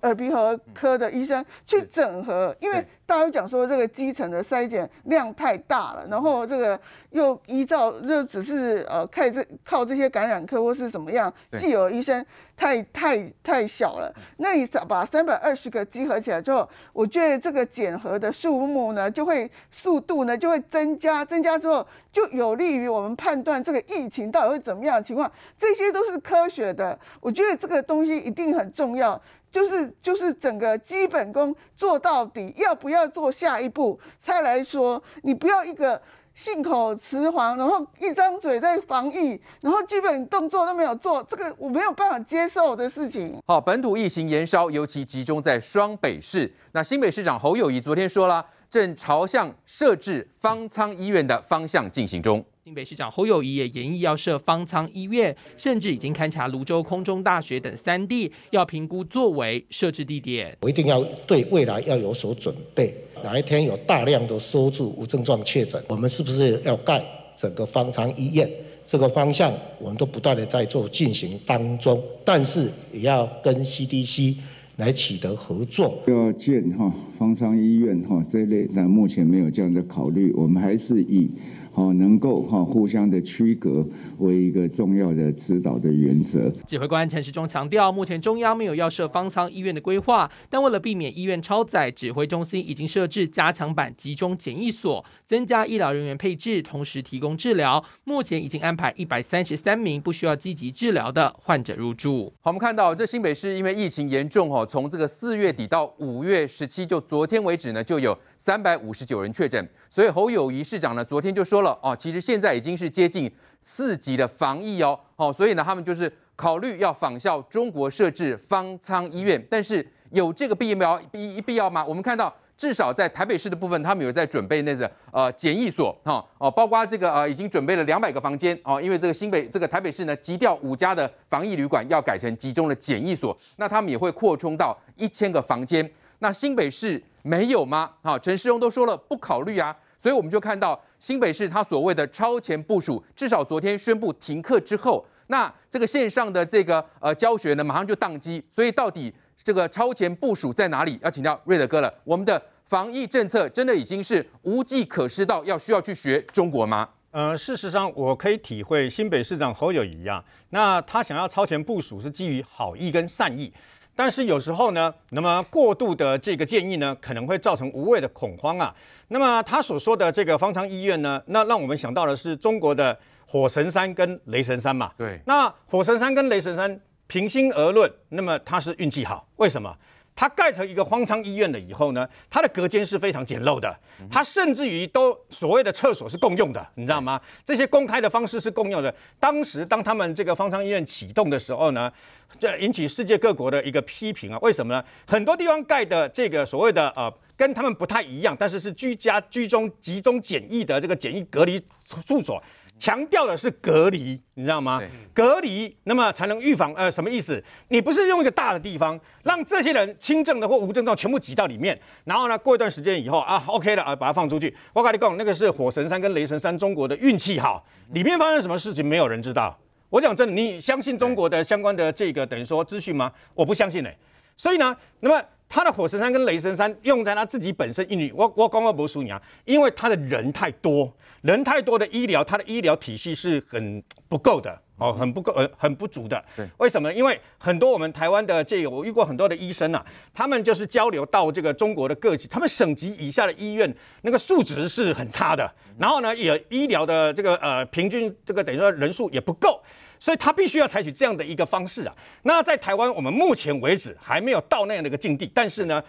耳鼻喉科的医生去整合，因为大家讲说这个基层的筛检量太大了，然后这个又依照就只是呃看这靠这些感染科或是怎么样，既有医生太太太小了。那你把三百二十个集合起来之后，我觉得这个减核的数目呢，就会速度呢就会增加，增加之后就有利于我们判断这个疫情到底会怎么样情况，这些都是科学的，我觉得这个东西一定很重要。就是就是整个基本功做到底，要不要做下一步才来说？你不要一个信口雌黄，然后一张嘴在防疫，然后基本动作都没有做，这个我没有办法接受的事情。好，本土疫情延烧，尤其集中在双北市。那新北市长侯友谊昨天说了，正朝向设置方舱医院的方向进行中。新北市长侯友谊也研议要设方舱医院，甚至已经勘察泸州空中大学等三地，要评估作为设置地点。我一定要对未来要有所准备，哪一天有大量的收住无症状确诊，我们是不是要盖整个方舱医院？这个方向我们都不断的在做进行当中，但是也要跟 CDC 来取得合作。要建哈方舱医院哈这类，但目前没有这样的考虑，我们还是以。好，能够哈互相的区隔为一个重要的指导的原则。指挥官陈时中强调，目前中央没有要设方舱医院的规划，但为了避免医院超载，指挥中心已经设置加强版集中检疫所，增加医疗人员配置，同时提供治疗。目前已经安排一百三十三名不需要积极治疗的患者入住。好，我们看到这新北市因为疫情严重，哦，从这个四月底到五月十七，就昨天为止呢，就有。三百五十九人确诊，所以侯友谊市长呢，昨天就说了哦，其实现在已经是接近四级的防疫哦，好，所以呢，他们就是考虑要仿效中国设置方舱医院，但是有这个必要必必要吗？我们看到至少在台北市的部分，他们有在准备那个呃检疫所哈哦，包括这个呃已经准备了两百个房间哦，因为这个新北这个台北市呢，急调五家的防疫旅馆要改成集中的检疫所，那他们也会扩充到一千个房间，那新北市。没有吗？啊，陈世忠都说了不考虑啊，所以我们就看到新北市他所谓的超前部署，至少昨天宣布停课之后，那这个线上的这个呃教学呢，马上就宕机。所以到底这个超前部署在哪里？要请教瑞德哥了。我们的防疫政策真的已经是无计可施到要需要去学中国吗？呃，事实上我可以体会新北市长侯友谊啊，那他想要超前部署是基于好意跟善意。但是有时候呢，那么过度的这个建议呢，可能会造成无谓的恐慌啊。那么他所说的这个方舱医院呢，那让我们想到的是中国的火神山跟雷神山嘛。对，那火神山跟雷神山平心而论，那么他是运气好，为什么？它盖成一个方舱医院了以后呢，它的隔间是非常简陋的，它甚至于都所谓的厕所是共用的，你知道吗？这些公开的方式是共用的。当时当他们这个方舱医院启动的时候呢，这引起世界各国的一个批评啊，为什么呢？很多地方盖的这个所谓的呃跟他们不太一样，但是是居家居中集中简易的这个简易隔离住所。强调的是隔离，你知道吗？隔离，那么才能预防。呃，什么意思？你不是用一个大的地方，让这些人轻症的或无症状全部挤到里面，然后呢，过一段时间以后啊，OK 了啊，把它放出去。我跟你讲，那个是火神山跟雷神山，中国的运气好，里面发生什么事情没有人知道。我讲真的，你相信中国的相关的这个等于说资讯吗？我不相信哎。所以呢，那么。他的火神山跟雷神山用在他自己本身医院，我我刚刚不告你啊，因为他的人太多，人太多的医疗，他的医疗体系是很不够的哦，很不够呃很不足的。对，为什么？因为很多我们台湾的这我遇过很多的医生啊，他们就是交流到这个中国的各级，他们省级以下的医院那个数值是很差的，然后呢也医疗的这个呃平均这个等于说人数也不够。所以他必须要采取这样的一个方式啊。那在台湾，我们目前为止还没有到那样的一个境地，但是呢。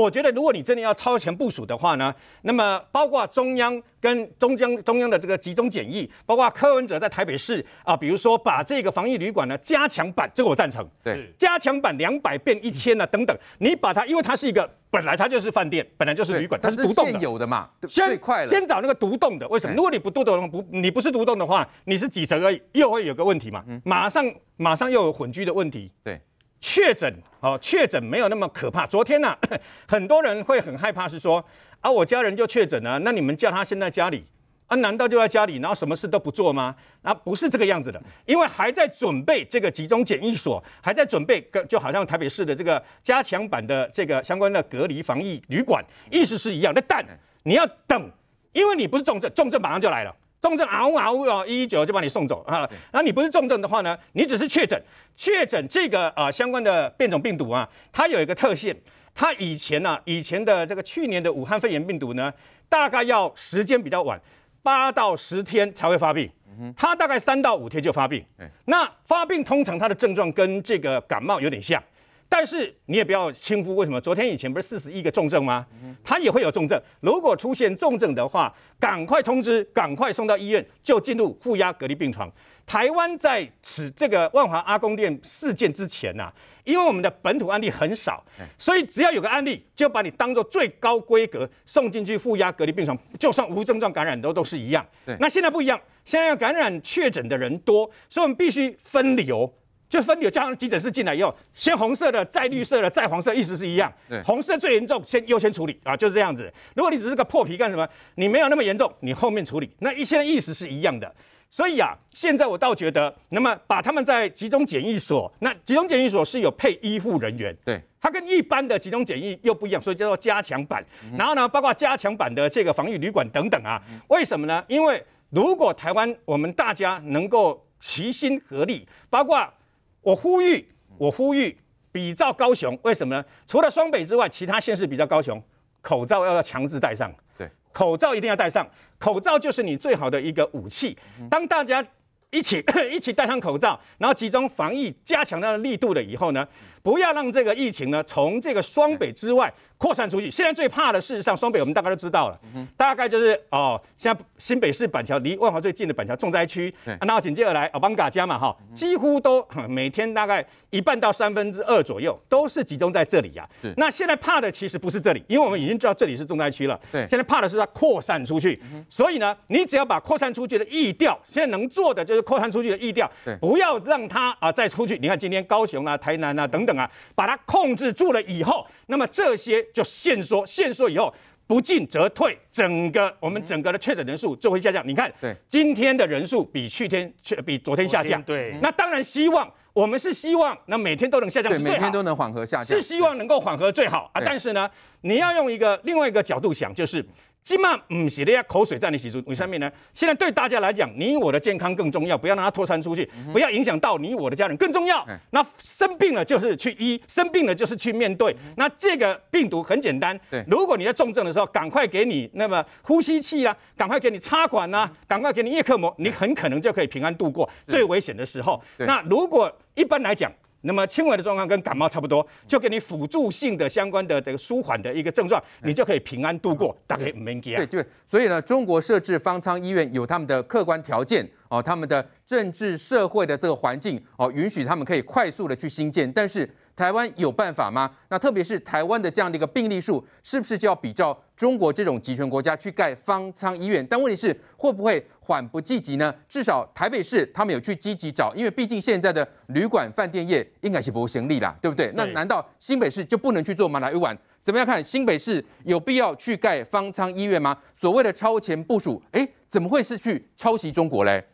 我觉得，如果你真的要超前部署的话呢，那么包括中央跟中央中央的这个集中检疫，包括柯文哲在台北市啊，比如说把这个防疫旅馆呢加强版，这个我赞成。对，加强版两百变一千呢等等，你把它，因为它是一个本来它就是饭店，本来就是旅馆，它是独栋的嘛。先快，先找那个独栋的。为什么？如果你不独栋不，你不是独栋的话，你是几层而已，又会有个问题嘛。马上马上又有混居的问题。对。确诊哦，确诊没有那么可怕。昨天呐，很多人会很害怕，是说啊，我家人就确诊了，那你们叫他现在家里啊？难道就在家里，然后什么事都不做吗？那不是这个样子的，因为还在准备这个集中检疫所，还在准备跟就好像台北市的这个加强版的这个相关的隔离防疫旅馆，意思是一样的。但你要等，因为你不是重症，重症马上就来了。重症嗷嗷哦，一一九就把你送走啊！那你不是重症的话呢？你只是确诊，确诊这个啊相关的变种病毒啊，它有一个特性，它以前呢，以前的这个去年的武汉肺炎病毒呢，大概要时间比较晚，八到十天才会发病，它大概三到五天就发病。那发病通常它的症状跟这个感冒有点像。但是你也不要轻忽，为什么？昨天以前不是四十一个重症吗？他也会有重症。如果出现重症的话，赶快通知，赶快送到医院，就进入负压隔离病床。台湾在此这个万华阿公店事件之前呐，因为我们的本土案例很少，所以只要有个案例，就把你当做最高规格送进去负压隔离病床，就算无症状感染都都是一样。那现在不一样，现在要感染确诊的人多，所以我们必须分流。就分流，叫他急诊室进来以后，先红色的，再绿色的，再黄色，意思是一样。红色最严重，先优先处理啊，就是这样子。如果你只是个破皮，干什么？你没有那么严重，你后面处理。那一些的意思是一样的。所以啊，现在我倒觉得，那么把他们在集中检疫所，那集中检疫所是有配医护人员，对，它跟一般的集中检疫又不一样，所以叫做加强版。然后呢，包括加强版的这个防疫旅馆等等啊，为什么呢？因为如果台湾我们大家能够齐心合力，包括。我呼吁，我呼吁，比照高雄，为什么呢？除了双北之外，其他县市比较高雄，口罩要要强制戴上。对，口罩一定要戴上，口罩就是你最好的一个武器。当大家一起 一起戴上口罩，然后集中防疫，加强它的力度了以后呢？不要让这个疫情呢，从这个双北之外扩散出去。现在最怕的，事实上，双北我们大家都知道了，大概就是哦，像新北市板桥，离万华最近的板桥重灾区。对。那紧接而来，啊，邦嘎加嘛哈，几乎都每天大概一半到三分之二左右，都是集中在这里呀。对。那现在怕的其实不是这里，因为我们已经知道这里是重灾区了。对。现在怕的是它扩散出去。所以呢，你只要把扩散出去的疫调，现在能做的就是扩散出去的疫调。对。不要让它啊再出去。你看今天高雄啊、台南啊等等。啊，把它控制住了以后，那么这些就限缩，限缩以后不进则退，整个我们整个的确诊人数就会下降。你看，对今天的人数比去天确比昨天下降，对。那当然希望我们是希望那每天都能下降，每天都能缓和下降是希望能够缓和最好啊。但是呢，你要用一个另外一个角度想，就是。起码唔使得口水在你洗你上面呢。现在对大家来讲，你我的健康更重要，不要让它脱身出去，不要影响到你我的家人更重要。那生病了就是去医，生病了就是去面对。那这个病毒很简单，如果你在重症的时候，赶快给你那么呼吸器啊，赶快给你插管啊，赶快给你叶克膜，你很可能就可以平安度过最危险的时候。那如果一般来讲，那么轻微的状况跟感冒差不多，就给你辅助性的相关的这个舒缓的一个症状，你就可以平安度过。大概五天。对对，所以呢，中国设置方舱医院有他们的客观条件哦，他们的政治社会的这个环境哦，允许他们可以快速的去新建，但是。台湾有办法吗？那特别是台湾的这样的一个病例数，是不是就要比照中国这种集权国家去盖方舱医院？但问题是会不会缓不济急呢？至少台北市他们有去积极找，因为毕竟现在的旅馆饭店业应该是不行利啦，对不对？那难道新北市就不能去做马来一馆？怎么样看新北市有必要去盖方舱医院吗？所谓的超前部署，哎，怎么会是去抄袭中国嘞？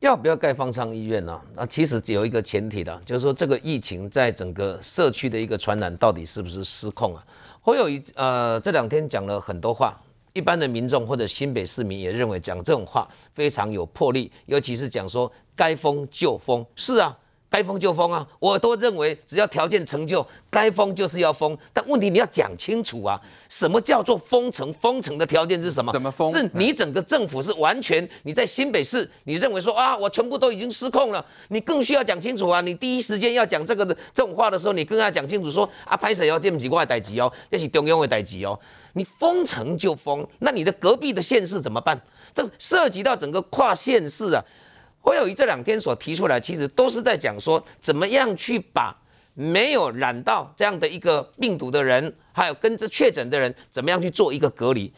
要不要盖方舱医院呢？那其实有一个前提的，就是说这个疫情在整个社区的一个传染到底是不是失控啊？我有一呃这两天讲了很多话，一般的民众或者新北市民也认为讲这种话非常有魄力，尤其是讲说该封就封，是啊。该封就封啊！我都认为，只要条件成就，该封就是要封。但问题你要讲清楚啊，什么叫做封城？封城的条件是什么？怎么封？是你整个政府是完全你在新北市，你认为说啊，我全部都已经失控了，你更需要讲清楚啊！你第一时间要讲这个的这种话的时候，你更要讲清楚说啊，拍摄哦，这么几块代级哦，这是中央的代级哦。你封城就封，那你的隔壁的县市怎么办？这涉及到整个跨县市啊。会友谊这两天所提出来，其实都是在讲说，怎么样去把没有染到这样的一个病毒的人，还有跟这确诊的人，怎么样去做一个隔离。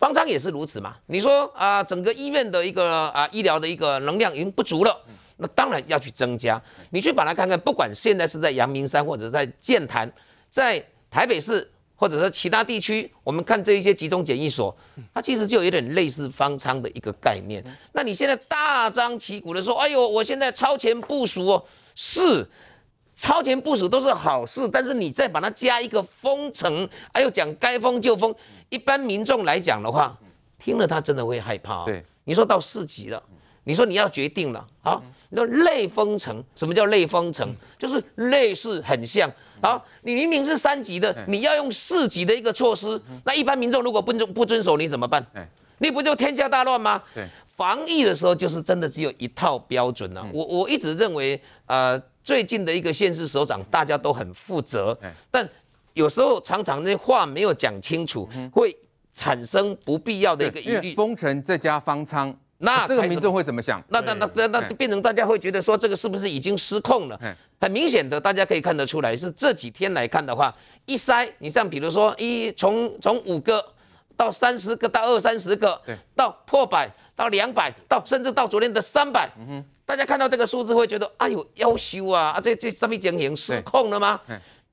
方舱也是如此嘛？你说啊，整个医院的一个啊医疗的一个能量已经不足了，那当然要去增加。你去把它看看，不管现在是在阳明山，或者在建坛，在台北市。或者说其他地区，我们看这一些集中检疫所，它其实就有点类似方舱的一个概念。那你现在大张旗鼓的说，哎呦，我现在超前部署哦，是超前部署都是好事，但是你再把它加一个封城，哎呦，讲该封就封，一般民众来讲的话，听了他真的会害怕对你说到四级了。你说你要决定了啊？你说类封城，什么叫类封城？就是类似很像啊！你明明是三级的，你要用四级的一个措施，那一般民众如果不遵不遵守，你怎么办？你不就天下大乱吗？防疫的时候就是真的只有一套标准了。我我一直认为，呃，最近的一个县市首长大家都很负责，但有时候常常那话没有讲清楚，会产生不必要的一个疑虑。封城再家方舱。那这个民众会怎么想？那那那那那变成大家会觉得说，这个是不是已经失控了？很明显的，大家可以看得出来，是这几天来看的话，一筛，你像比如说一从从五个到三十个到二三十个，对，到破百到两百到甚至到昨天的三百，嗯哼，大家看到这个数字会觉得哎呦，要修啊啊这这上面已经失控了吗？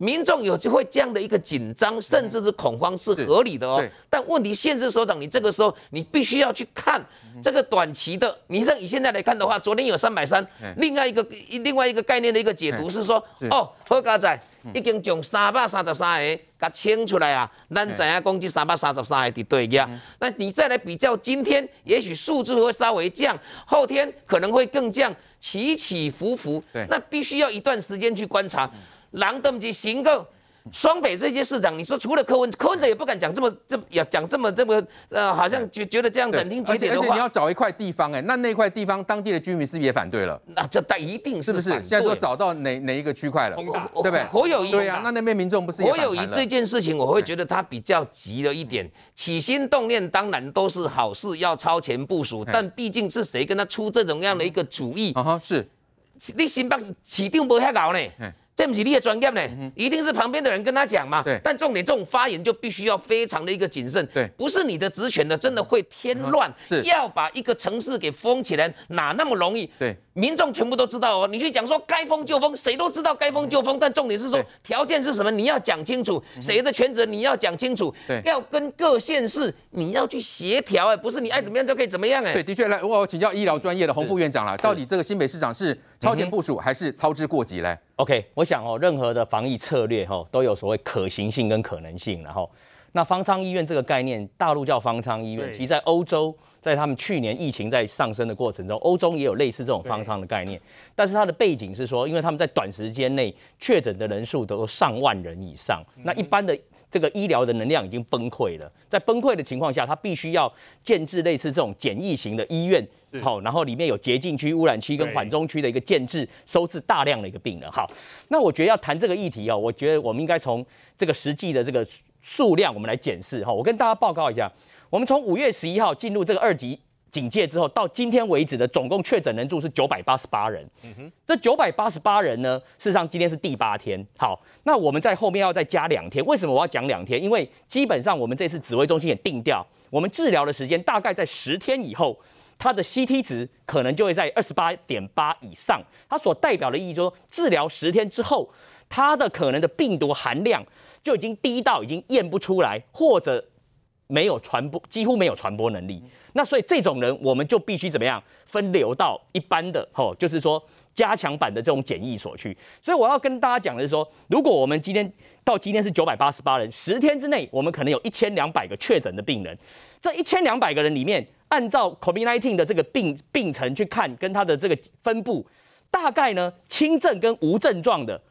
民众有机会这样的一个紧张，甚至是恐慌，是合理的哦。但问题现实说，长你这个时候，你必须要去看这个短期的。你像以现在来看的话，昨天有三百三。另外一个另外一个概念的一个解读是说，哦，何家仔已经讲三百三十三个，给清出来啊。咱怎样攻击三百三十三个，几对呀？那你再来比较今天，也许数字会稍微降，后天可能会更降，起起伏伏。那必须要一段时间去观察。都登及行个。双北这些市长，你说除了柯文，柯文哲也不敢讲这么、这么要讲这么、这么，呃，好像就觉得这样斩钉截铁的。你要找一块地方，哎，那那块地方当地的居民是不是也反对了？那这但一定是是不是？现在说找到哪哪一个区块了，对不对？我有一对呀，那那边民众不是我有一这件事情，我会觉得他比较急了一点。起心动念当然都是好事，要超前部署，但毕竟是谁跟他出这种样的一个主意？啊哈，是你新把起定不下搞呢？对不起，你的专业呢？一定是旁边的人跟他讲嘛。但重点，这种发言就必须要非常的一个谨慎。对。不是你的职权的，真的会添乱。是。要把一个城市给封起来，哪那么容易？对。民众全部都知道哦，你去讲说该封就封，谁都知道该封就封。但重点是说条件是什么，你要讲清楚，谁的权责你要讲清楚，要跟各县市你要去协调哎，不是你爱怎么样就可以怎么样哎。对，的确来，我请教医疗专业的洪副院长了，到底这个新北市长是超前部署还是操之过急嘞？OK，我想哦，任何的防疫策略哈都有所谓可行性跟可能性，然后。那方舱医院这个概念，大陆叫方舱医院，其实，在欧洲，在他们去年疫情在上升的过程中，欧洲也有类似这种方舱的概念，但是它的背景是说，因为他们在短时间内确诊的人数都上万人以上，那一般的这个医疗的能量已经崩溃了，在崩溃的情况下，它必须要建制类似这种简易型的医院，好，然后里面有洁净区、污染区跟缓冲区的一个建制，收治大量的一个病人。好，那我觉得要谈这个议题哦，我觉得我们应该从这个实际的这个。数量我们来检视哈，我跟大家报告一下，我们从五月十一号进入这个二级警戒之后，到今天为止的总共确诊人数是九百八十八人。嗯哼，这九百八十八人呢，事实上今天是第八天。好，那我们在后面要再加两天。为什么我要讲两天？因为基本上我们这次指挥中心也定掉，我们治疗的时间大概在十天以后，它的 CT 值可能就会在二十八点八以上。它所代表的意义就是说，治疗十天之后，它的可能的病毒含量。就已经低到已经验不出来，或者没有传播，几乎没有传播能力。那所以这种人，我们就必须怎么样分流到一般的吼，就是说加强版的这种检疫所去。所以我要跟大家讲的是说，如果我们今天到今天是九百八十八人，十天之内我们可能有一千两百个确诊的病人。这一千两百个人里面，按照 COVID-19 的这个病病程去看，跟他的这个分布，大概呢轻症跟无症状的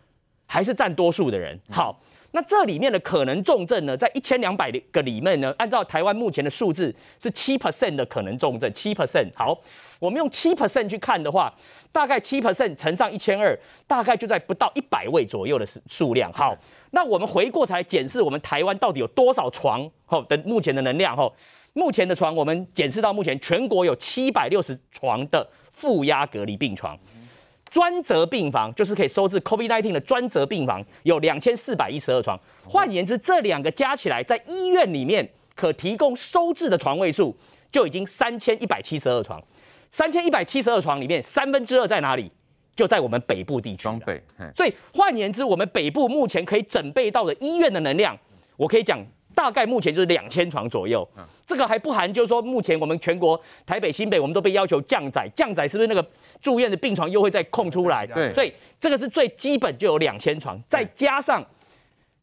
还是占多数的人。好。那这里面的可能重症呢，在一千两百个里面呢，按照台湾目前的数字是七 percent 的可能重症，七 percent。好，我们用七 percent 去看的话，大概七 percent 乘上一千二，大概就在不到一百位左右的数数量。好，那我们回过头来检视我们台湾到底有多少床？吼，的目前的能量吼，目前的床，我们检视到目前全国有七百六十床的负压隔离病床。专责病房就是可以收治 COVID-19 的专责病房，有两千四百一十二床。换言之，这两个加起来，在医院里面可提供收治的床位数就已经三千一百七十二床。三千一百七十二床里面三分之二在哪里？就在我们北部地区。装所以换言之，我们北部目前可以准备到的医院的能量，我可以讲。大概目前就是两千床左右，这个还不含，就是说目前我们全国台北、新北，我们都被要求降载，降载是不是那个住院的病床又会再空出来？对，所以这个是最基本就有两千床，再加上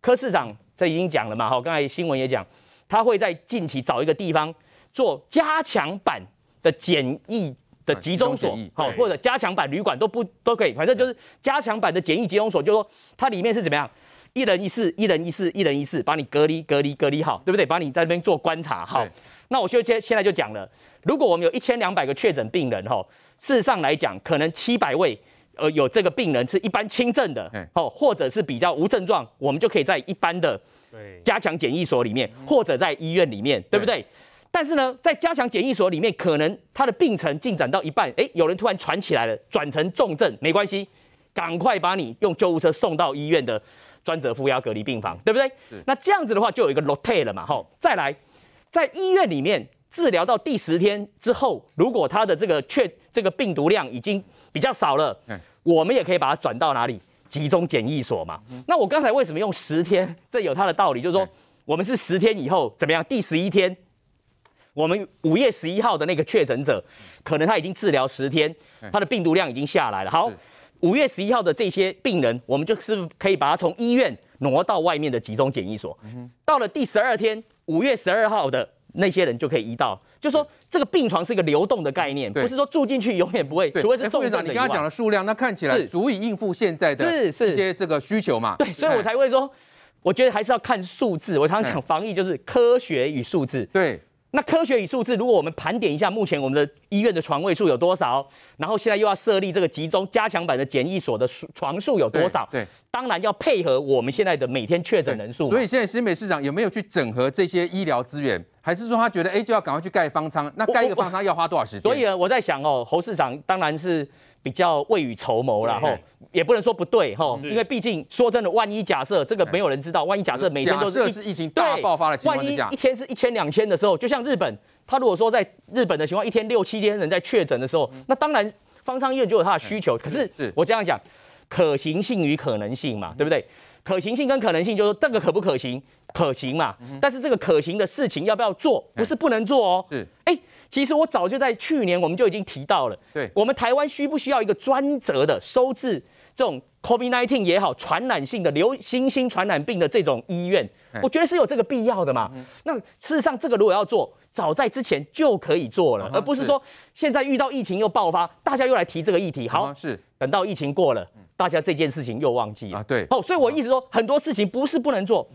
柯市长这已经讲了嘛，好，刚才新闻也讲，他会在近期找一个地方做加强版的简易的集中所，好，或者加强版旅馆都不都可以，反正就是加强版的简易集中所，就是说它里面是怎么样？一人一室，一人一室，一人一室，把你隔离隔离隔离好，对不对？把你在那边做观察。好，那我就接现在就讲了，如果我们有一千两百个确诊病人，哈，事实上来讲，可能七百位呃有这个病人是一般轻症的，哦，或者是比较无症状，我们就可以在一般的对加强检疫所里面，或者在医院里面，对不对？但是呢，在加强检疫所里面，可能他的病程进展到一半，哎，有人突然传起来了，转成重症，没关系，赶快把你用救护车送到医院的。专责负压隔离病房，对不对？那这样子的话，就有一个 t 差了嘛。吼。再来，在医院里面治疗到第十天之后，如果他的这个确这个病毒量已经比较少了，我们也可以把它转到哪里？集中检疫所嘛。那我刚才为什么用十天？这有它的道理，就是说我们是十天以后怎么样？第十一天，我们五月十一号的那个确诊者，可能他已经治疗十天，他的病毒量已经下来了。好。五月十一号的这些病人，我们就是可以把他从医院挪到外面的集中检疫所。到了第十二天，五月十二号的那些人就可以移到。就说这个病床是一个流动的概念，不是说住进去永远不会，除非是重院长。你刚刚讲的数量，那看起来足以应付现在的这些这个需求嘛？对，所以我才会说，我觉得还是要看数字。我常讲防疫就是科学与数字。对。那科学与数字，如果我们盘点一下目前我们的医院的床位数有多少，然后现在又要设立这个集中加强版的检疫所的床数有多少？对，当然要配合我们现在的每天确诊人数。所以现在新北市长有没有去整合这些医疗资源？还是说他觉得哎，就要赶快去盖方舱？那盖一个方舱要花多少时间？所以呢，我在想哦，侯市长当然是比较未雨绸缪，然后也不能说不对哈，因为毕竟说真的，万一假设这个没有人知道，万一假设每天都是是疫情大爆发下，万一一天是一千两千的时候，就像日本，他如果说在日本的情况，一天六七千人在确诊的时候，那当然方舱医院就有他的需求。可是我这样讲，可行性与可能性嘛，对不对？可行性跟可能性，就是说这个可不可行？可行嘛？但是这个可行的事情要不要做？不是不能做哦。是，哎，其实我早就在去年我们就已经提到了，对，我们台湾需不需要一个专责的收治这种 COVID-19 也好、传染性的流新兴传染病的这种医院？我觉得是有这个必要的嘛。那事实上，这个如果要做，早在之前就可以做了，而不是说现在遇到疫情又爆发，大家又来提这个议题。好，是等到疫情过了。大家这件事情又忘记了啊？对，哦，所以我一直说很多事情不是不能做，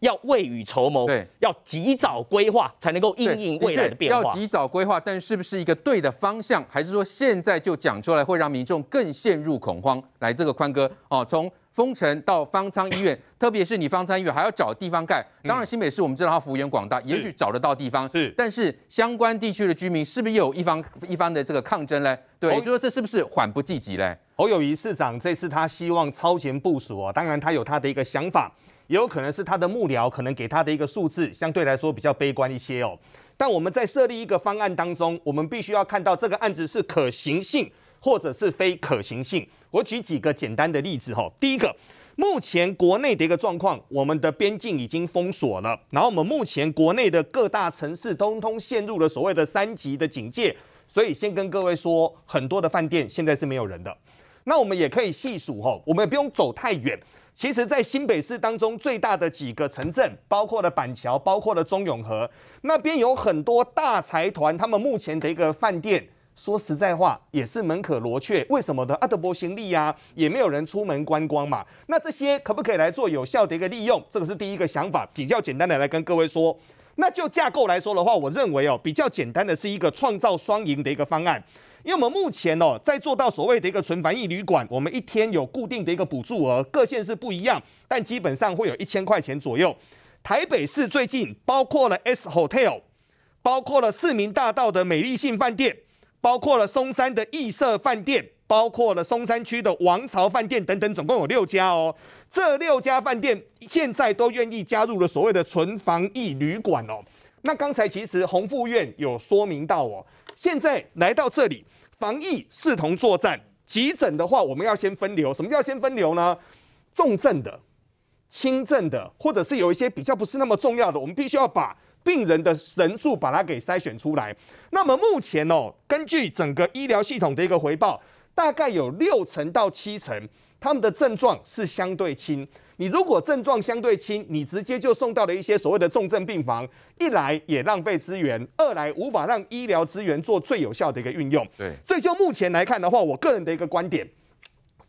要未雨绸缪，对，要及早规划才能够应应未来的变化。要及早规划，但是不是一个对的方向，还是说现在就讲出来会让民众更陷入恐慌？来，这个宽哥，哦，从。封城到方舱医院，特别是你方舱医院还要找地方盖。当然新北市我们知道它幅员广大，也许找得到地方。是，但是相关地区的居民是不是有一方一方的这个抗争呢？对，我觉得这是不是缓不济急呢？侯友谊市长这次他希望超前部署啊，当然他有他的一个想法，也有可能是他的幕僚可能给他的一个数字相对来说比较悲观一些哦。但我们在设立一个方案当中，我们必须要看到这个案子是可行性。或者是非可行性，我举几个简单的例子哈。第一个，目前国内的一个状况，我们的边境已经封锁了，然后我们目前国内的各大城市通通陷入了所谓的三级的警戒，所以先跟各位说，很多的饭店现在是没有人的。那我们也可以细数哈，我们也不用走太远。其实，在新北市当中最大的几个城镇，包括了板桥，包括了中永和那边有很多大财团，他们目前的一个饭店。说实在话，也是门可罗雀。为什么的阿德伯行李呀，也没有人出门观光嘛。那这些可不可以来做有效的一个利用？这个是第一个想法，比较简单的来跟各位说。那就架构来说的话，我认为哦，比较简单的是一个创造双赢的一个方案。因为我们目前哦，在做到所谓的一个纯繁疫旅馆，我们一天有固定的一个补助额，各县是不一样，但基本上会有一千块钱左右。台北市最近包括了 S Hotel，包括了市民大道的美丽信饭店。包括了松山的易舍饭店，包括了松山区的王朝饭店等等，总共有六家哦。这六家饭店现在都愿意加入了所谓的纯防疫旅馆哦。那刚才其实洪富院有说明到哦，现在来到这里，防疫视同作战。急诊的话，我们要先分流。什么叫先分流呢？重症的、轻症的，或者是有一些比较不是那么重要的，我们必须要把。病人的人数，把它给筛选出来。那么目前哦，根据整个医疗系统的一个回报，大概有六成到七成，他们的症状是相对轻。你如果症状相对轻，你直接就送到了一些所谓的重症病房，一来也浪费资源，二来无法让医疗资源做最有效的一个运用。对，所以就目前来看的话，我个人的一个观点，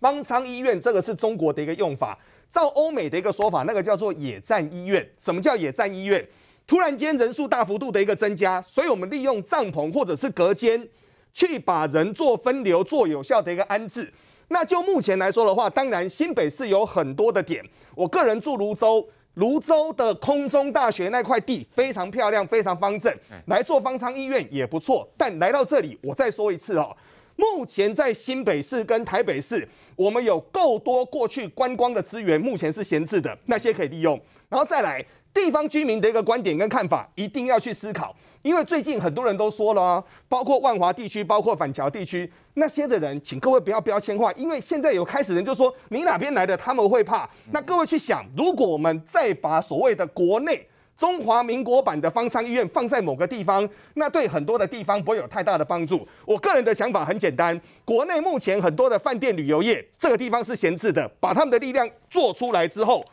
方舱医院这个是中国的一个用法，照欧美的一个说法，那个叫做野战医院。什么叫野战医院？突然间人数大幅度的一个增加，所以我们利用帐篷或者是隔间，去把人做分流、做有效的一个安置。那就目前来说的话，当然新北市有很多的点，我个人住泸州，泸州的空中大学那块地非常漂亮、非常方正，来做方舱医院也不错。但来到这里，我再说一次哦，目前在新北市跟台北市，我们有够多过去观光的资源，目前是闲置的，那些可以利用，然后再来。地方居民的一个观点跟看法一定要去思考，因为最近很多人都说了，包括万华地区、包括板桥地区那些的人，请各位不要标签化，因为现在有开始人就说你哪边来的，他们会怕。那各位去想，如果我们再把所谓的国内中华民国版的方舱医院放在某个地方，那对很多的地方不会有太大的帮助。我个人的想法很简单，国内目前很多的饭店旅游业这个地方是闲置的，把他们的力量做出来之后。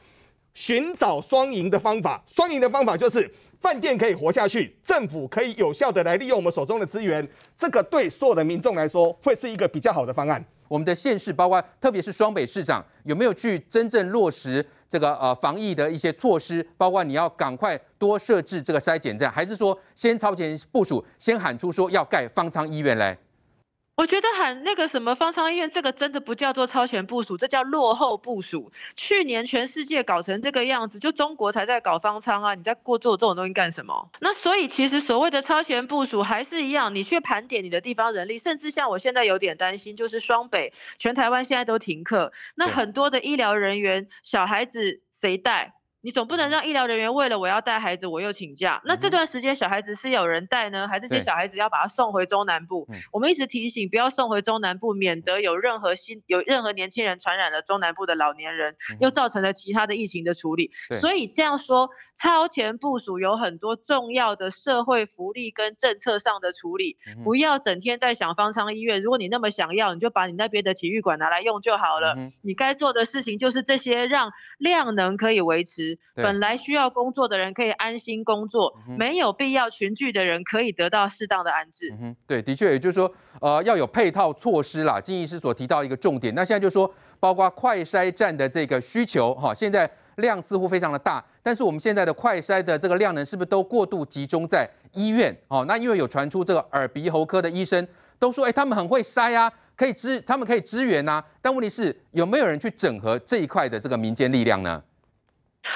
寻找双赢的方法，双赢的方法就是饭店可以活下去，政府可以有效的来利用我们手中的资源，这个对所有的民众来说会是一个比较好的方案。我们的县市，包括特别是双北市长，有没有去真正落实这个呃防疫的一些措施？包括你要赶快多设置这个筛检站，还是说先超前部署，先喊出说要盖方舱医院来？我觉得很那个什么方舱医院，这个真的不叫做超前部署，这叫落后部署。去年全世界搞成这个样子，就中国才在搞方舱啊！你在过做这种东西干什么？那所以其实所谓的超前部署还是一样，你去盘点你的地方人力，甚至像我现在有点担心，就是双北全台湾现在都停课，那很多的医疗人员、小孩子谁带？你总不能让医疗人员为了我要带孩子，我又请假，那这段时间小孩子是有人带呢，还是这些小孩子要把他送回中南部？我们一直提醒，不要送回中南部，免得有任何新有任何年轻人传染了中南部的老年人，又造成了其他的疫情的处理。所以这样说，超前部署有很多重要的社会福利跟政策上的处理，不要整天在想方舱医院。如果你那么想要，你就把你那边的体育馆拿来用就好了。你该做的事情就是这些，让量能可以维持。本来需要工作的人可以安心工作，没有必要群聚的人可以得到适当的安置。对，的确，也就是说，呃，要有配套措施啦。金医师所提到一个重点，那现在就说，包括快筛站的这个需求，哈，现在量似乎非常的大，但是我们现在的快筛的这个量呢，是不是都过度集中在医院？哦，那因为有传出这个耳鼻喉科的医生都说，哎，他们很会筛啊，可以支，他们可以支援呐，但问题是有没有人去整合这一块的这个民间力量呢？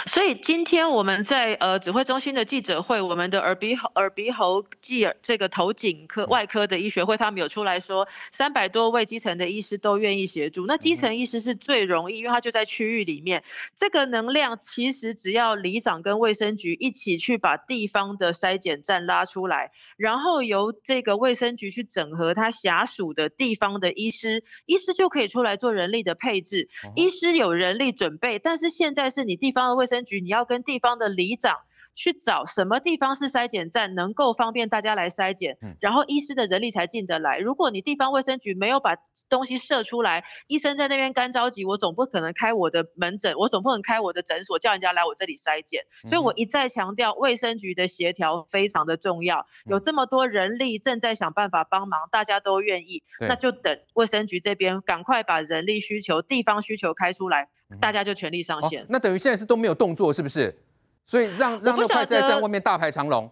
所以今天我们在呃指挥中心的记者会，我们的耳鼻喉耳鼻喉暨这个头颈科外科的医学会，他们有出来说，三百多位基层的医师都愿意协助。那基层医师是最容易，因为他就在区域里面。这个能量其实只要里长跟卫生局一起去把地方的筛检站拉出来，然后由这个卫生局去整合他辖属的地方的医师，医师就可以出来做人力的配置。医师有人力准备，但是现在是你地方。卫生局，你要跟地方的里长去找什么地方是筛检站，能够方便大家来筛检，然后医师的人力才进得来。如果你地方卫生局没有把东西设出来，医生在那边干着急，我总不可能开我的门诊，我总不能开我的诊所，叫人家来我这里筛检。所以，我一再强调，卫生局的协调非常的重要。有这么多人力正在想办法帮忙，大家都愿意，那就等卫生局这边赶快把人力需求、地方需求开出来。大家就全力上线。那等于现在是都没有动作，是不是？所以让让那快筛站外面大排长龙。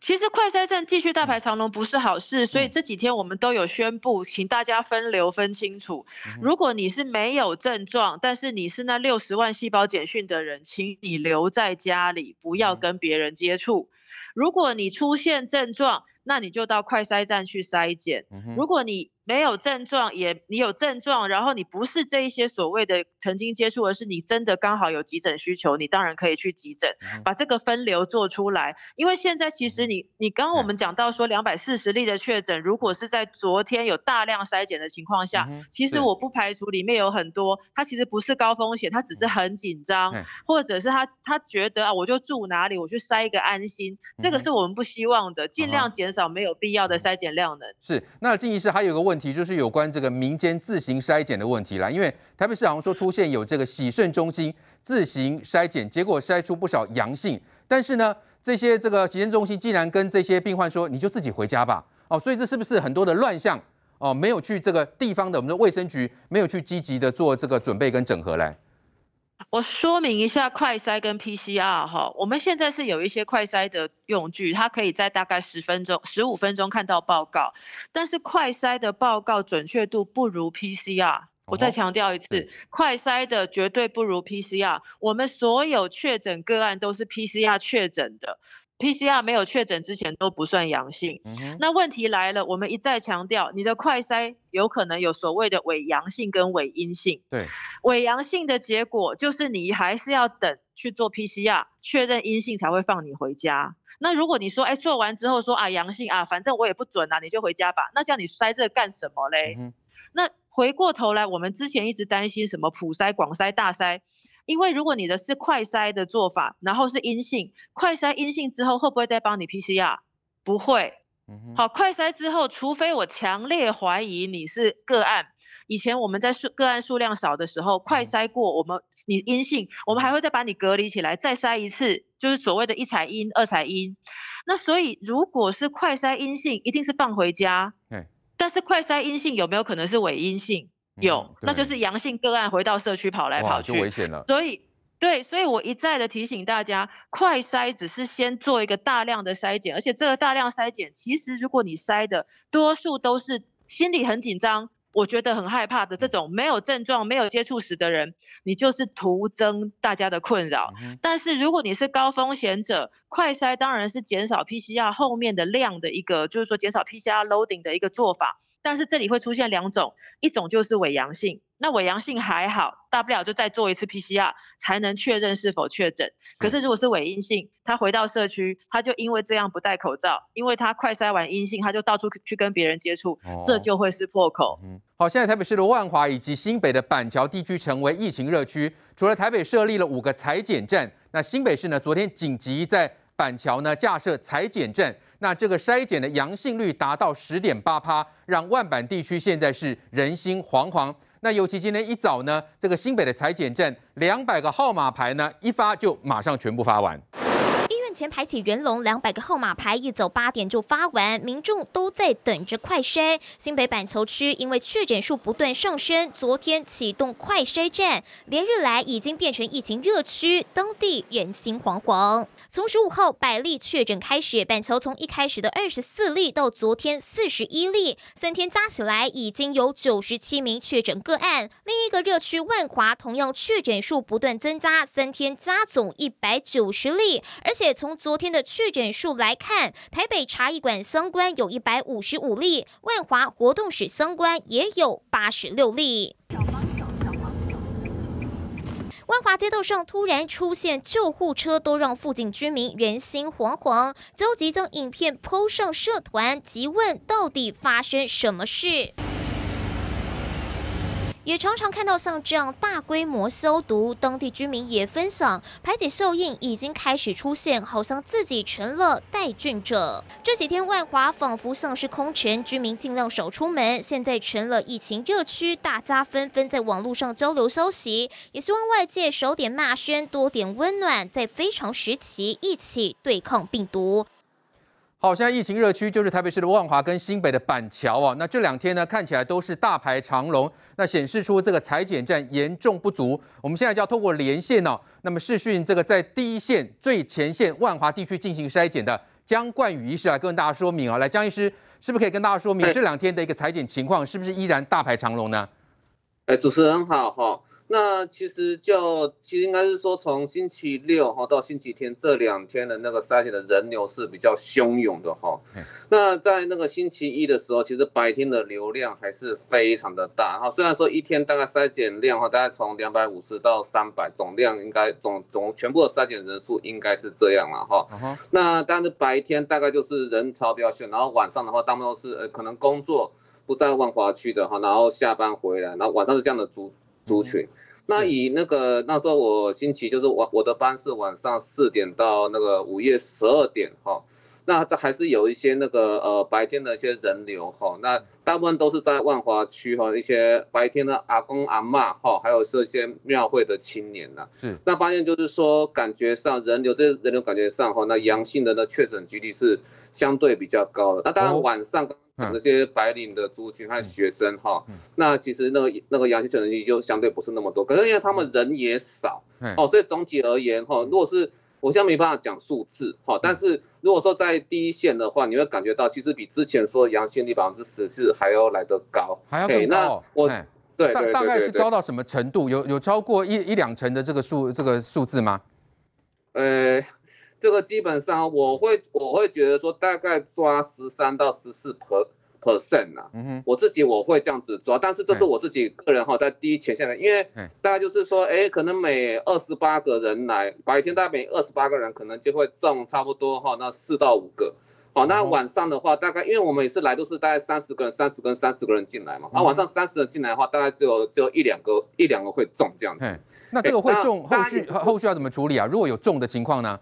其实快筛站继续大排长龙不是好事，所以这几天我们都有宣布，请大家分流分清楚。如果你是没有症状，但是你是那六十万细胞简讯的人，请你留在家里，不要跟别人接触。如果你出现症状，那你就到快筛站去筛检。如果你没有症状也你有症状，然后你不是这一些所谓的曾经接触，而是你真的刚好有急诊需求，你当然可以去急诊，把这个分流做出来。因为现在其实你你刚刚我们讲到说两百四十例的确诊，如果是在昨天有大量筛检的情况下，其实我不排除里面有很多他其实不是高风险，他只是很紧张，或者是他他觉得啊我就住哪里，我去筛一个安心，这个是我们不希望的，尽量减少没有必要的筛检量能。是，那静医师还有个问。题就是有关这个民间自行筛检的问题啦，因为台北市好像说出现有这个洗肾中心自行筛检，结果筛出不少阳性，但是呢，这些这个洗肾中心竟然跟这些病患说你就自己回家吧，哦，所以这是不是很多的乱象哦？没有去这个地方的，我们的卫生局没有去积极的做这个准备跟整合来。我说明一下快筛跟 PCR 哈，我们现在是有一些快筛的用具，它可以在大概十分钟、十五分钟看到报告，但是快筛的报告准确度不如 PCR。我再强调一次，快筛的绝对不如 PCR。我们所有确诊个案都是 PCR 确诊的。P C R 没有确诊之前都不算阳性。嗯，那问题来了，我们一再强调，你的快筛有可能有所谓的伪阳性跟伪阴性。对，伪阳性的结果就是你还是要等去做 P C R 确认阴性才会放你回家。那如果你说，哎，做完之后说啊阳性啊，反正我也不准啊，你就回家吧。那叫你筛这干什么嘞？嗯，那回过头来，我们之前一直担心什么普筛、广筛、大筛。因为如果你的是快筛的做法，然后是阴性，快筛阴性之后会不会再帮你 PCR？不会。好，快筛之后，除非我强烈怀疑你是个案，以前我们在数个案数量少的时候，快筛过我们你阴性，我们还会再把你隔离起来再筛一次，就是所谓的一彩阴二彩阴。那所以如果是快筛阴性，一定是放回家。嗯。但是快筛阴性有没有可能是伪阴性？有，那就是阳性个案回到社区跑来跑去，就危险了。所以，对，所以我一再的提醒大家，快筛只是先做一个大量的筛检，而且这个大量筛检，其实如果你筛的多数都是心里很紧张、我觉得很害怕的这种没有症状、没有接触史的人，你就是徒增大家的困扰。但是如果你是高风险者，快筛当然是减少 PCR 后面的量的一个，就是说减少 PCR loading 的一个做法。但是这里会出现两种，一种就是伪阳性，那伪阳性还好，大不了就再做一次 PCR 才能确认是否确诊。可是如果是伪阴性，他回到社区，他就因为这样不戴口罩，因为他快筛完阴性，他就到处去跟别人接触，这就会是破口。好，现在台北市的万华以及新北的板桥地区成为疫情热区，除了台北设立了五个裁剪站，那新北市呢，昨天紧急在板桥呢架设裁剪站。那这个筛检的阳性率达到十点八趴，让万板地区现在是人心惶惶。那尤其今天一早呢，这个新北的裁剪站两百个号码牌呢，一发就马上全部发完。前排起元龙，两百个号码牌，一走八点就发完，民众都在等着快筛。新北板桥区因为确诊数不断上升，昨天启动快筛站，连日来已经变成疫情热区，当地人心惶惶。从十五号百例确诊开始，板桥从一开始的二十四例到昨天四十一例，三天加起来已经有九十七名确诊个案。另一个热区万华同样确诊数不断增加，三天加总一百九十例，而且。从昨天的确诊数来看，台北茶艺馆相关有一百五十五例，万华活动室相关也有八十六例。万华街道上突然出现救护车，都让附近居民人心惶惶，着急将影片 PO 上社团，急问到底发生什么事。也常常看到像这样大规模消毒，当地居民也分享排挤效应已经开始出现，好像自己成了带菌者。这几天外华仿佛丧失空前，居民尽量少出门，现在成了疫情热区，大家纷纷在网络上交流消息，也希望外界少点骂声，多点温暖，在非常时期一起对抗病毒。好，现在疫情热区就是台北市的万华跟新北的板桥啊。那这两天呢，看起来都是大排长龙，那显示出这个裁剪站严重不足。我们现在就要通过连线哦，那么视讯这个在第一线最前线万华地区进行筛检的江冠宇医师来跟大家说明啊。来，江医师，是不是可以跟大家说明这两天的一个裁剪情况，是不是依然大排长龙呢？哎，主持人好哈。那其实就其实应该是说，从星期六哈到星期天这两天的那个筛检的人流是比较汹涌的哈。那在那个星期一的时候，其实白天的流量还是非常的大哈。虽然说一天大概筛检量哈，大概从两百五十到三百，总量应该总总全部的筛检人数应该是这样了哈。那但是白天大概就是人潮比较汹，然后晚上的话，大部分都是呃可能工作不在万华区的哈，然后下班回来，然后晚上是这样的主。出去，那以那个那时候我星期就是晚，我的班是晚上四点到那个午夜十二点，哈。那这还是有一些那个呃白天的一些人流哈，那大部分都是在万华区哈一些白天的阿公阿妈哈，还有是一些庙会的青年呐。嗯。那发现就是说感觉上人流这人流感觉上哈，那阳性的的确诊几率是相对比较高的。那当然晚上那些白领的族群还有学生哈，那其实那个那个阳性确诊率就相对不是那么多，可是因为他们人也少。嗯。哦，所以总体而言哈，如果是我现在没办法讲数字哈，但是。如果说在第一线的话，你会感觉到其实比之前说阳性率百分之十四还要来得高，还要更高。对，那我对对大概是高到什么程度？有有超过一一两成的这个数这个数字吗？呃，这个基本上我会我会觉得说大概抓十三到十四 per percent 啊，嗯哼，我自己我会这样子要但是这是我自己个人哈，在第一前线的，因为大概就是说，哎，可能每二十八个人来，白天大概每二十八个人可能就会中差不多哈，那四到五个。好，那晚上的话，大概因为我们每次来都是大概三十个人，三十个人，三十个人进来嘛，那晚上三十人进来的话，大概只有只有一两个，一两个会中这样子。那这个会中后续后续要怎么处理啊？如果有中的情况呢？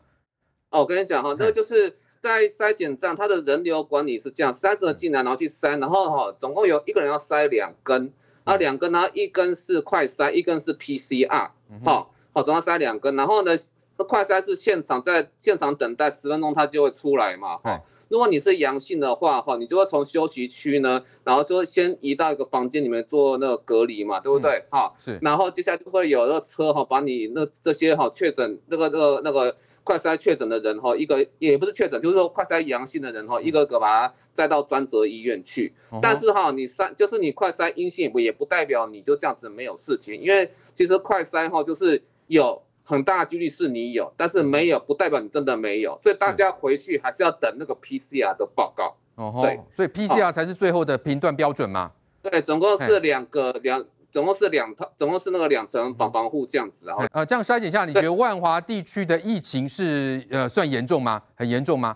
哦，我跟你讲哈，那就是。在筛检站，他的人流管理是这样：三十个进来，然后去筛，然后哈，总共有一个人要筛两根，啊，两根，然后一根是快筛，一根是 PCR，好，好，总共筛两根，然后呢？那快筛是现场在现场等待十分钟，它就会出来嘛？哈，如果你是阳性的话，哈，你就会从休息区呢，然后就会先移到一个房间里面做那个隔离嘛，对不对？哈，是。然后接下来就会有那个车哈，把你那这些哈确诊那个那个那个快筛确诊的人哈，一个也不是确诊，就是说快筛阳性的人哈，一个个把它载到专责医院去。但是哈，你三就是你快筛阴性不也不代表你就这样子没有事情，因为其实快筛哈就是有。很大几率是你有，但是没有不代表你真的没有，所以大家回去还是要等那个 PCR 的报告。哦，对，所以 PCR 才是最后的评断标准嘛。对，总共是两个两，总共是两套，总共是那个两层防防护这样子。然后，呃，这样筛选下，你觉得万华地区的疫情是呃算严重吗？很严重吗？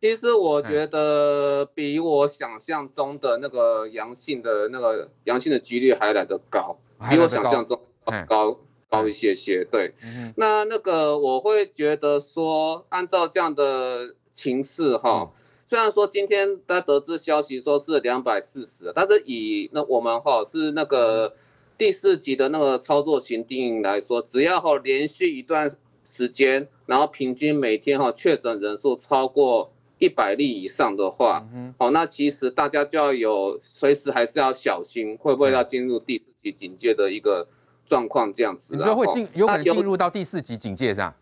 其实我觉得比我想象中的那个阳性的那个阳性的几率还来得高，比我想象中高。高一些些，对，那那个我会觉得说，按照这样的情势哈，虽然说今天他得知消息说是两百四十，但是以那我们哈是那个第四级的那个操作型定来说，只要哈连续一段时间，然后平均每天哈确诊人数超过一百例以上的话，哦，那其实大家就要有随时还是要小心，会不会要进入第四级警戒的一个。状况这样子，你就会进有可能进入到第四级警戒上，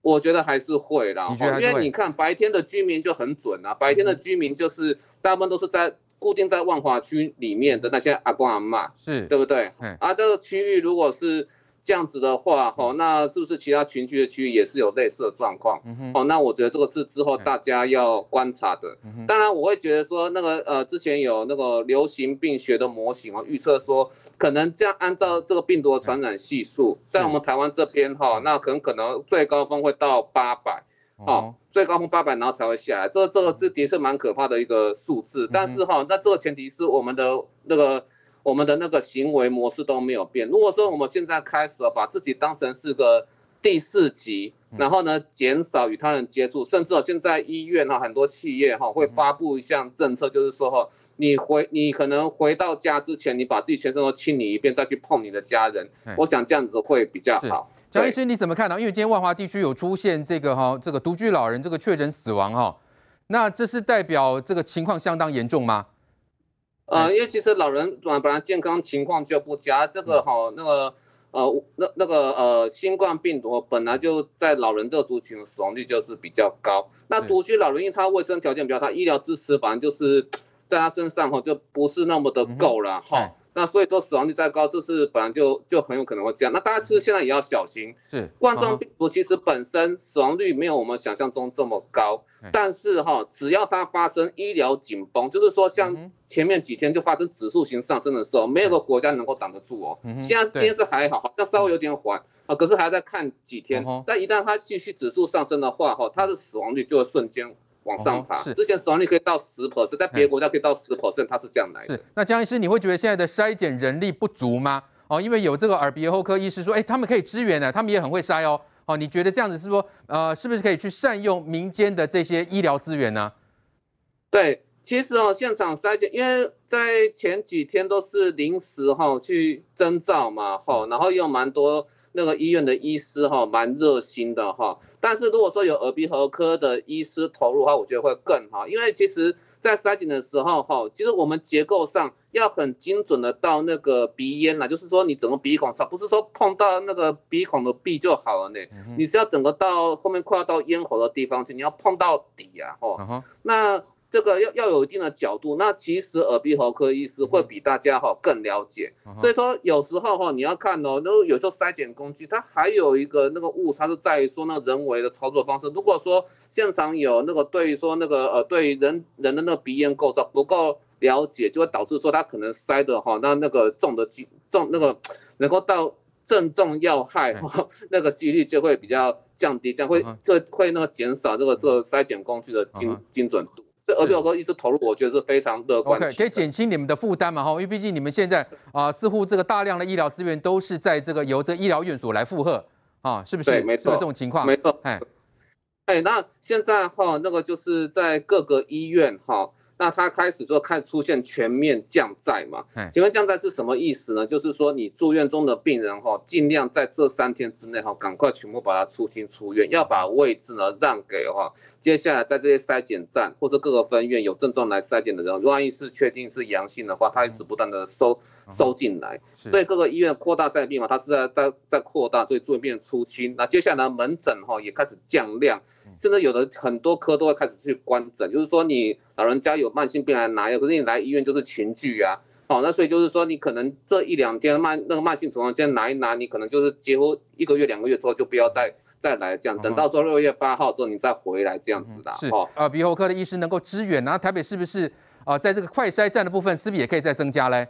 我觉得还是会啦。因为你看白天的居民就很准啊，白天的居民就是大部分都是在固定在万华区里面的那些阿公阿妈，是对不对？啊，这个区域如果是。这样子的话，哈，那是不是其他群聚的区域也是有类似的状况？哦，那我觉得这个是之后大家要观察的。当然，我会觉得说那个呃，之前有那个流行病学的模型啊，预测说可能这样，按照这个病毒的传染系数，在我们台湾这边哈，那很可能最高峰会到八百，哦，最高峰八百，然后才会下来。这这个是的确是蛮可怕的一个数字。但是哈，那这个前提是我们的那个。我们的那个行为模式都没有变。如果说我们现在开始把自己当成是个第四级，然后呢，减少与他人接触，甚至现在医院哈、很多企业哈会发布一项政策，就是说哈，你回你可能回到家之前，你把自己全身都清理一遍，再去碰你的家人。我想这样子会比较好。蒋医师你怎么看呢？因为今天万华地区有出现这个哈，这个独居老人这个确诊死亡哈，那这是代表这个情况相当严重吗？呃，因为其实老人本本来健康情况就不佳，这个哈那个呃那那个呃新冠病毒本来就在老人这个族群的死亡率就是比较高，那独居老人因为他卫生条件比较差，医疗支持反正就是 在他身上哈就不是那么的够了，哈。那所以说死亡率再高，这是本来就就很有可能会样。那大家其实现在也要小心。是，冠状病毒其实本身死亡率没有我们想象中这么高，但是哈，只要它发生医疗紧绷，就是说像前面几天就发生指数型上升的时候，没有个国家能够挡得住哦。现在今天是还好好像稍微有点缓啊，可是还在看几天。但一旦它继续指数上升的话，哈，它的死亡率就会瞬间。往上爬是，之前死亡率可以到十 percent，在别国家可以到十 percent，它是这样来的。是，那江医师，你会觉得现在的筛检人力不足吗？哦，因为有这个耳鼻喉科医师说，哎，他们可以支援呢，他们也很会筛哦。哦，你觉得这样子是不？呃，是不是可以去善用民间的这些医疗资源呢？对，其实哦，现场筛检，因为在前几天都是临时哈去征召嘛，哈，然后又蛮多。那个医院的医师哈，蛮热心的哈。但是如果说有耳鼻喉科的医师投入的话，我觉得会更好。因为其实，在筛检的时候哈，其实我们结构上要很精准的到那个鼻咽啦，就是说你整个鼻孔上，不是说碰到那个鼻孔的壁就好了呢。你是要整个到后面快要到咽喉的地方去，你要碰到底啊哈。那。这个要要有一定的角度，那其实耳鼻喉科医师会比大家哈更了解，所以说有时候哈你要看哦，都有时候筛检工具它还有一个那个误差是在于说那人为的操作方式。如果说现场有那个对于说那个呃对于人人的那个鼻咽构造不够了解，就会导致说他可能塞的哈那那个中的几中那个能够到正中要害哈那个几率就会比较降低，这样会这会那个减少这个这个筛检工具的精精准度。呃，对，我哥一直投入，我觉得是非常的。OK，可以减轻你们的负担嘛？哈，因为毕竟你们现在啊，似乎这个大量的医疗资源都是在这个由这医疗院所来负荷啊，是不是？对，没错，这种情况，没错。哎，哎，那现在哈，那个就是在各个医院哈。那他开始就看出现全面降载嘛？请问降载是什么意思呢？就是说你住院中的病人哈，尽量在这三天之内哈，赶快全部把它出清出院，要把位置呢让给哈，接下来在这些筛检站或者各个分院有症状来筛检的人，万一是确定是阳性的话，他一直不断的收。收进来，所以各个医院扩大筛病嘛，它是在在在扩大，所以住院病人出清。那接下来门诊哈也开始降量，甚至有的很多科都会开始去关诊，就是说你老人家有慢性病来拿药，可是你来医院就是群聚啊。好，那所以就是说你可能这一两天慢那个慢性情况，先拿一拿，你可能就是几乎一个月两个月之后就不要再再来这样，等到说六月八号之后你再回来这样子的。哦，呃，鼻喉科的医师能够支援，然后台北是不是啊，在这个快筛站的部分，是不是也可以再增加嘞？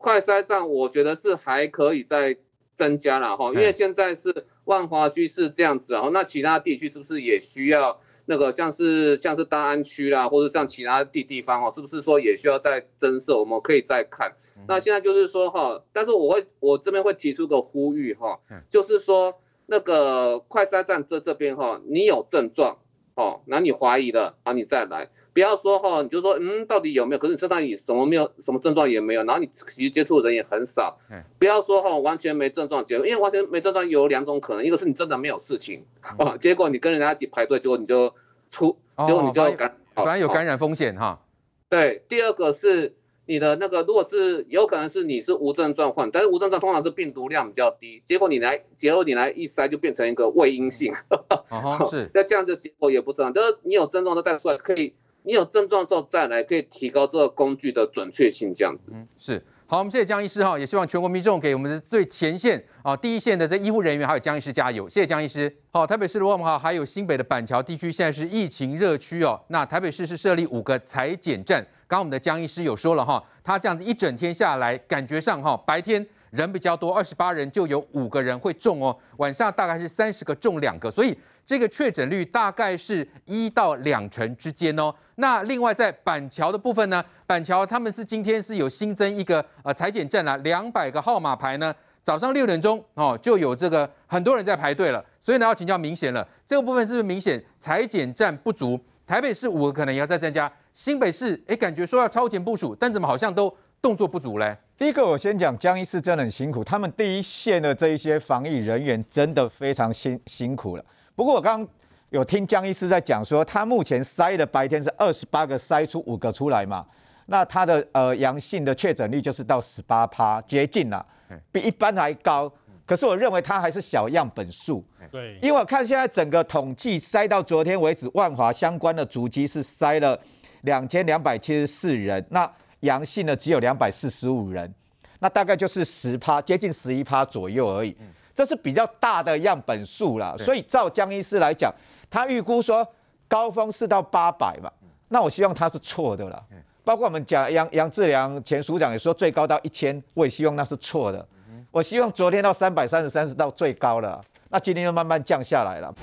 快筛站，我觉得是还可以再增加了哈，因为现在是万华区是这样子，然那其他地区是不是也需要那个像是像是大安区啦，或者像其他地地方哦，是不是说也需要再增设？我们可以再看。那现在就是说哈，但是我会我这边会提出个呼吁哈，就是说那个快筛站这这边哈，你有症状。哦，那你怀疑的，然后你再来，不要说哈，你就说嗯，到底有没有？可是你身上也什么没有什么症状也没有，然后你其实接触的人也很少，不要说哈，完全没症状结果，因为完全没症状有两种可能，一个是你真的没有事情，哦，结果你跟人家一起排队，结果你就出，结果你就感，反正有感染风险哈。对，第二个是。你的那个，如果是有可能是你是无症状患但是无症状通常是病毒量比较低，结果你来结果你来一筛就变成一个胃阴性，是那这样子结果也不是很，就是你有症状都带出来可以，你有症状之后再来可以提高这个工具的准确性，这样子。嗯，是好，我们谢谢江医师哈，也希望全国民众给我们最前线啊第一线的这医护人员还有江医师加油。谢谢江医师。好，台北市的我们哈还有新北的板桥地区现在是疫情热区哦，那台北市是设立五个裁剪站。刚刚我们的江医师有说了哈，他这样子一整天下来，感觉上哈白天人比较多，二十八人就有五个人会中哦，晚上大概是三十个中两个，所以这个确诊率大概是一到两成之间哦。那另外在板桥的部分呢，板桥他们是今天是有新增一个呃裁剪站啦，两百个号码牌呢，早上六点钟哦就有这个很多人在排队了，所以呢要请教明显了，这个部分是不是明显裁剪站不足？台北市五个可能也要再增加。新北市哎，感觉说要超前部署，但怎么好像都动作不足嘞？第一个，我先讲江医师真的很辛苦，他们第一线的这一些防疫人员真的非常辛辛苦了。不过我刚有听江医师在讲说，他目前筛的白天是二十八个筛出五个出来嘛，那他的呃阳性的确诊率就是到十八趴接近了，比一般还高。可是我认为他还是小样本数，对，因为我看现在整个统计筛到昨天为止，万华相关的主迹是筛了。两千两百七十四人，那阳性呢只有两百四十五人，那大概就是十趴，接近十一趴左右而已。这是比较大的样本数了，所以照江医师来讲，他预估说高峰是到八百嘛，那我希望他是错的了。包括我们讲杨杨志良前署长也说最高到一千，我也希望那是错的。我希望昨天到三百三十三是到最高了，那今天又慢慢降下来了。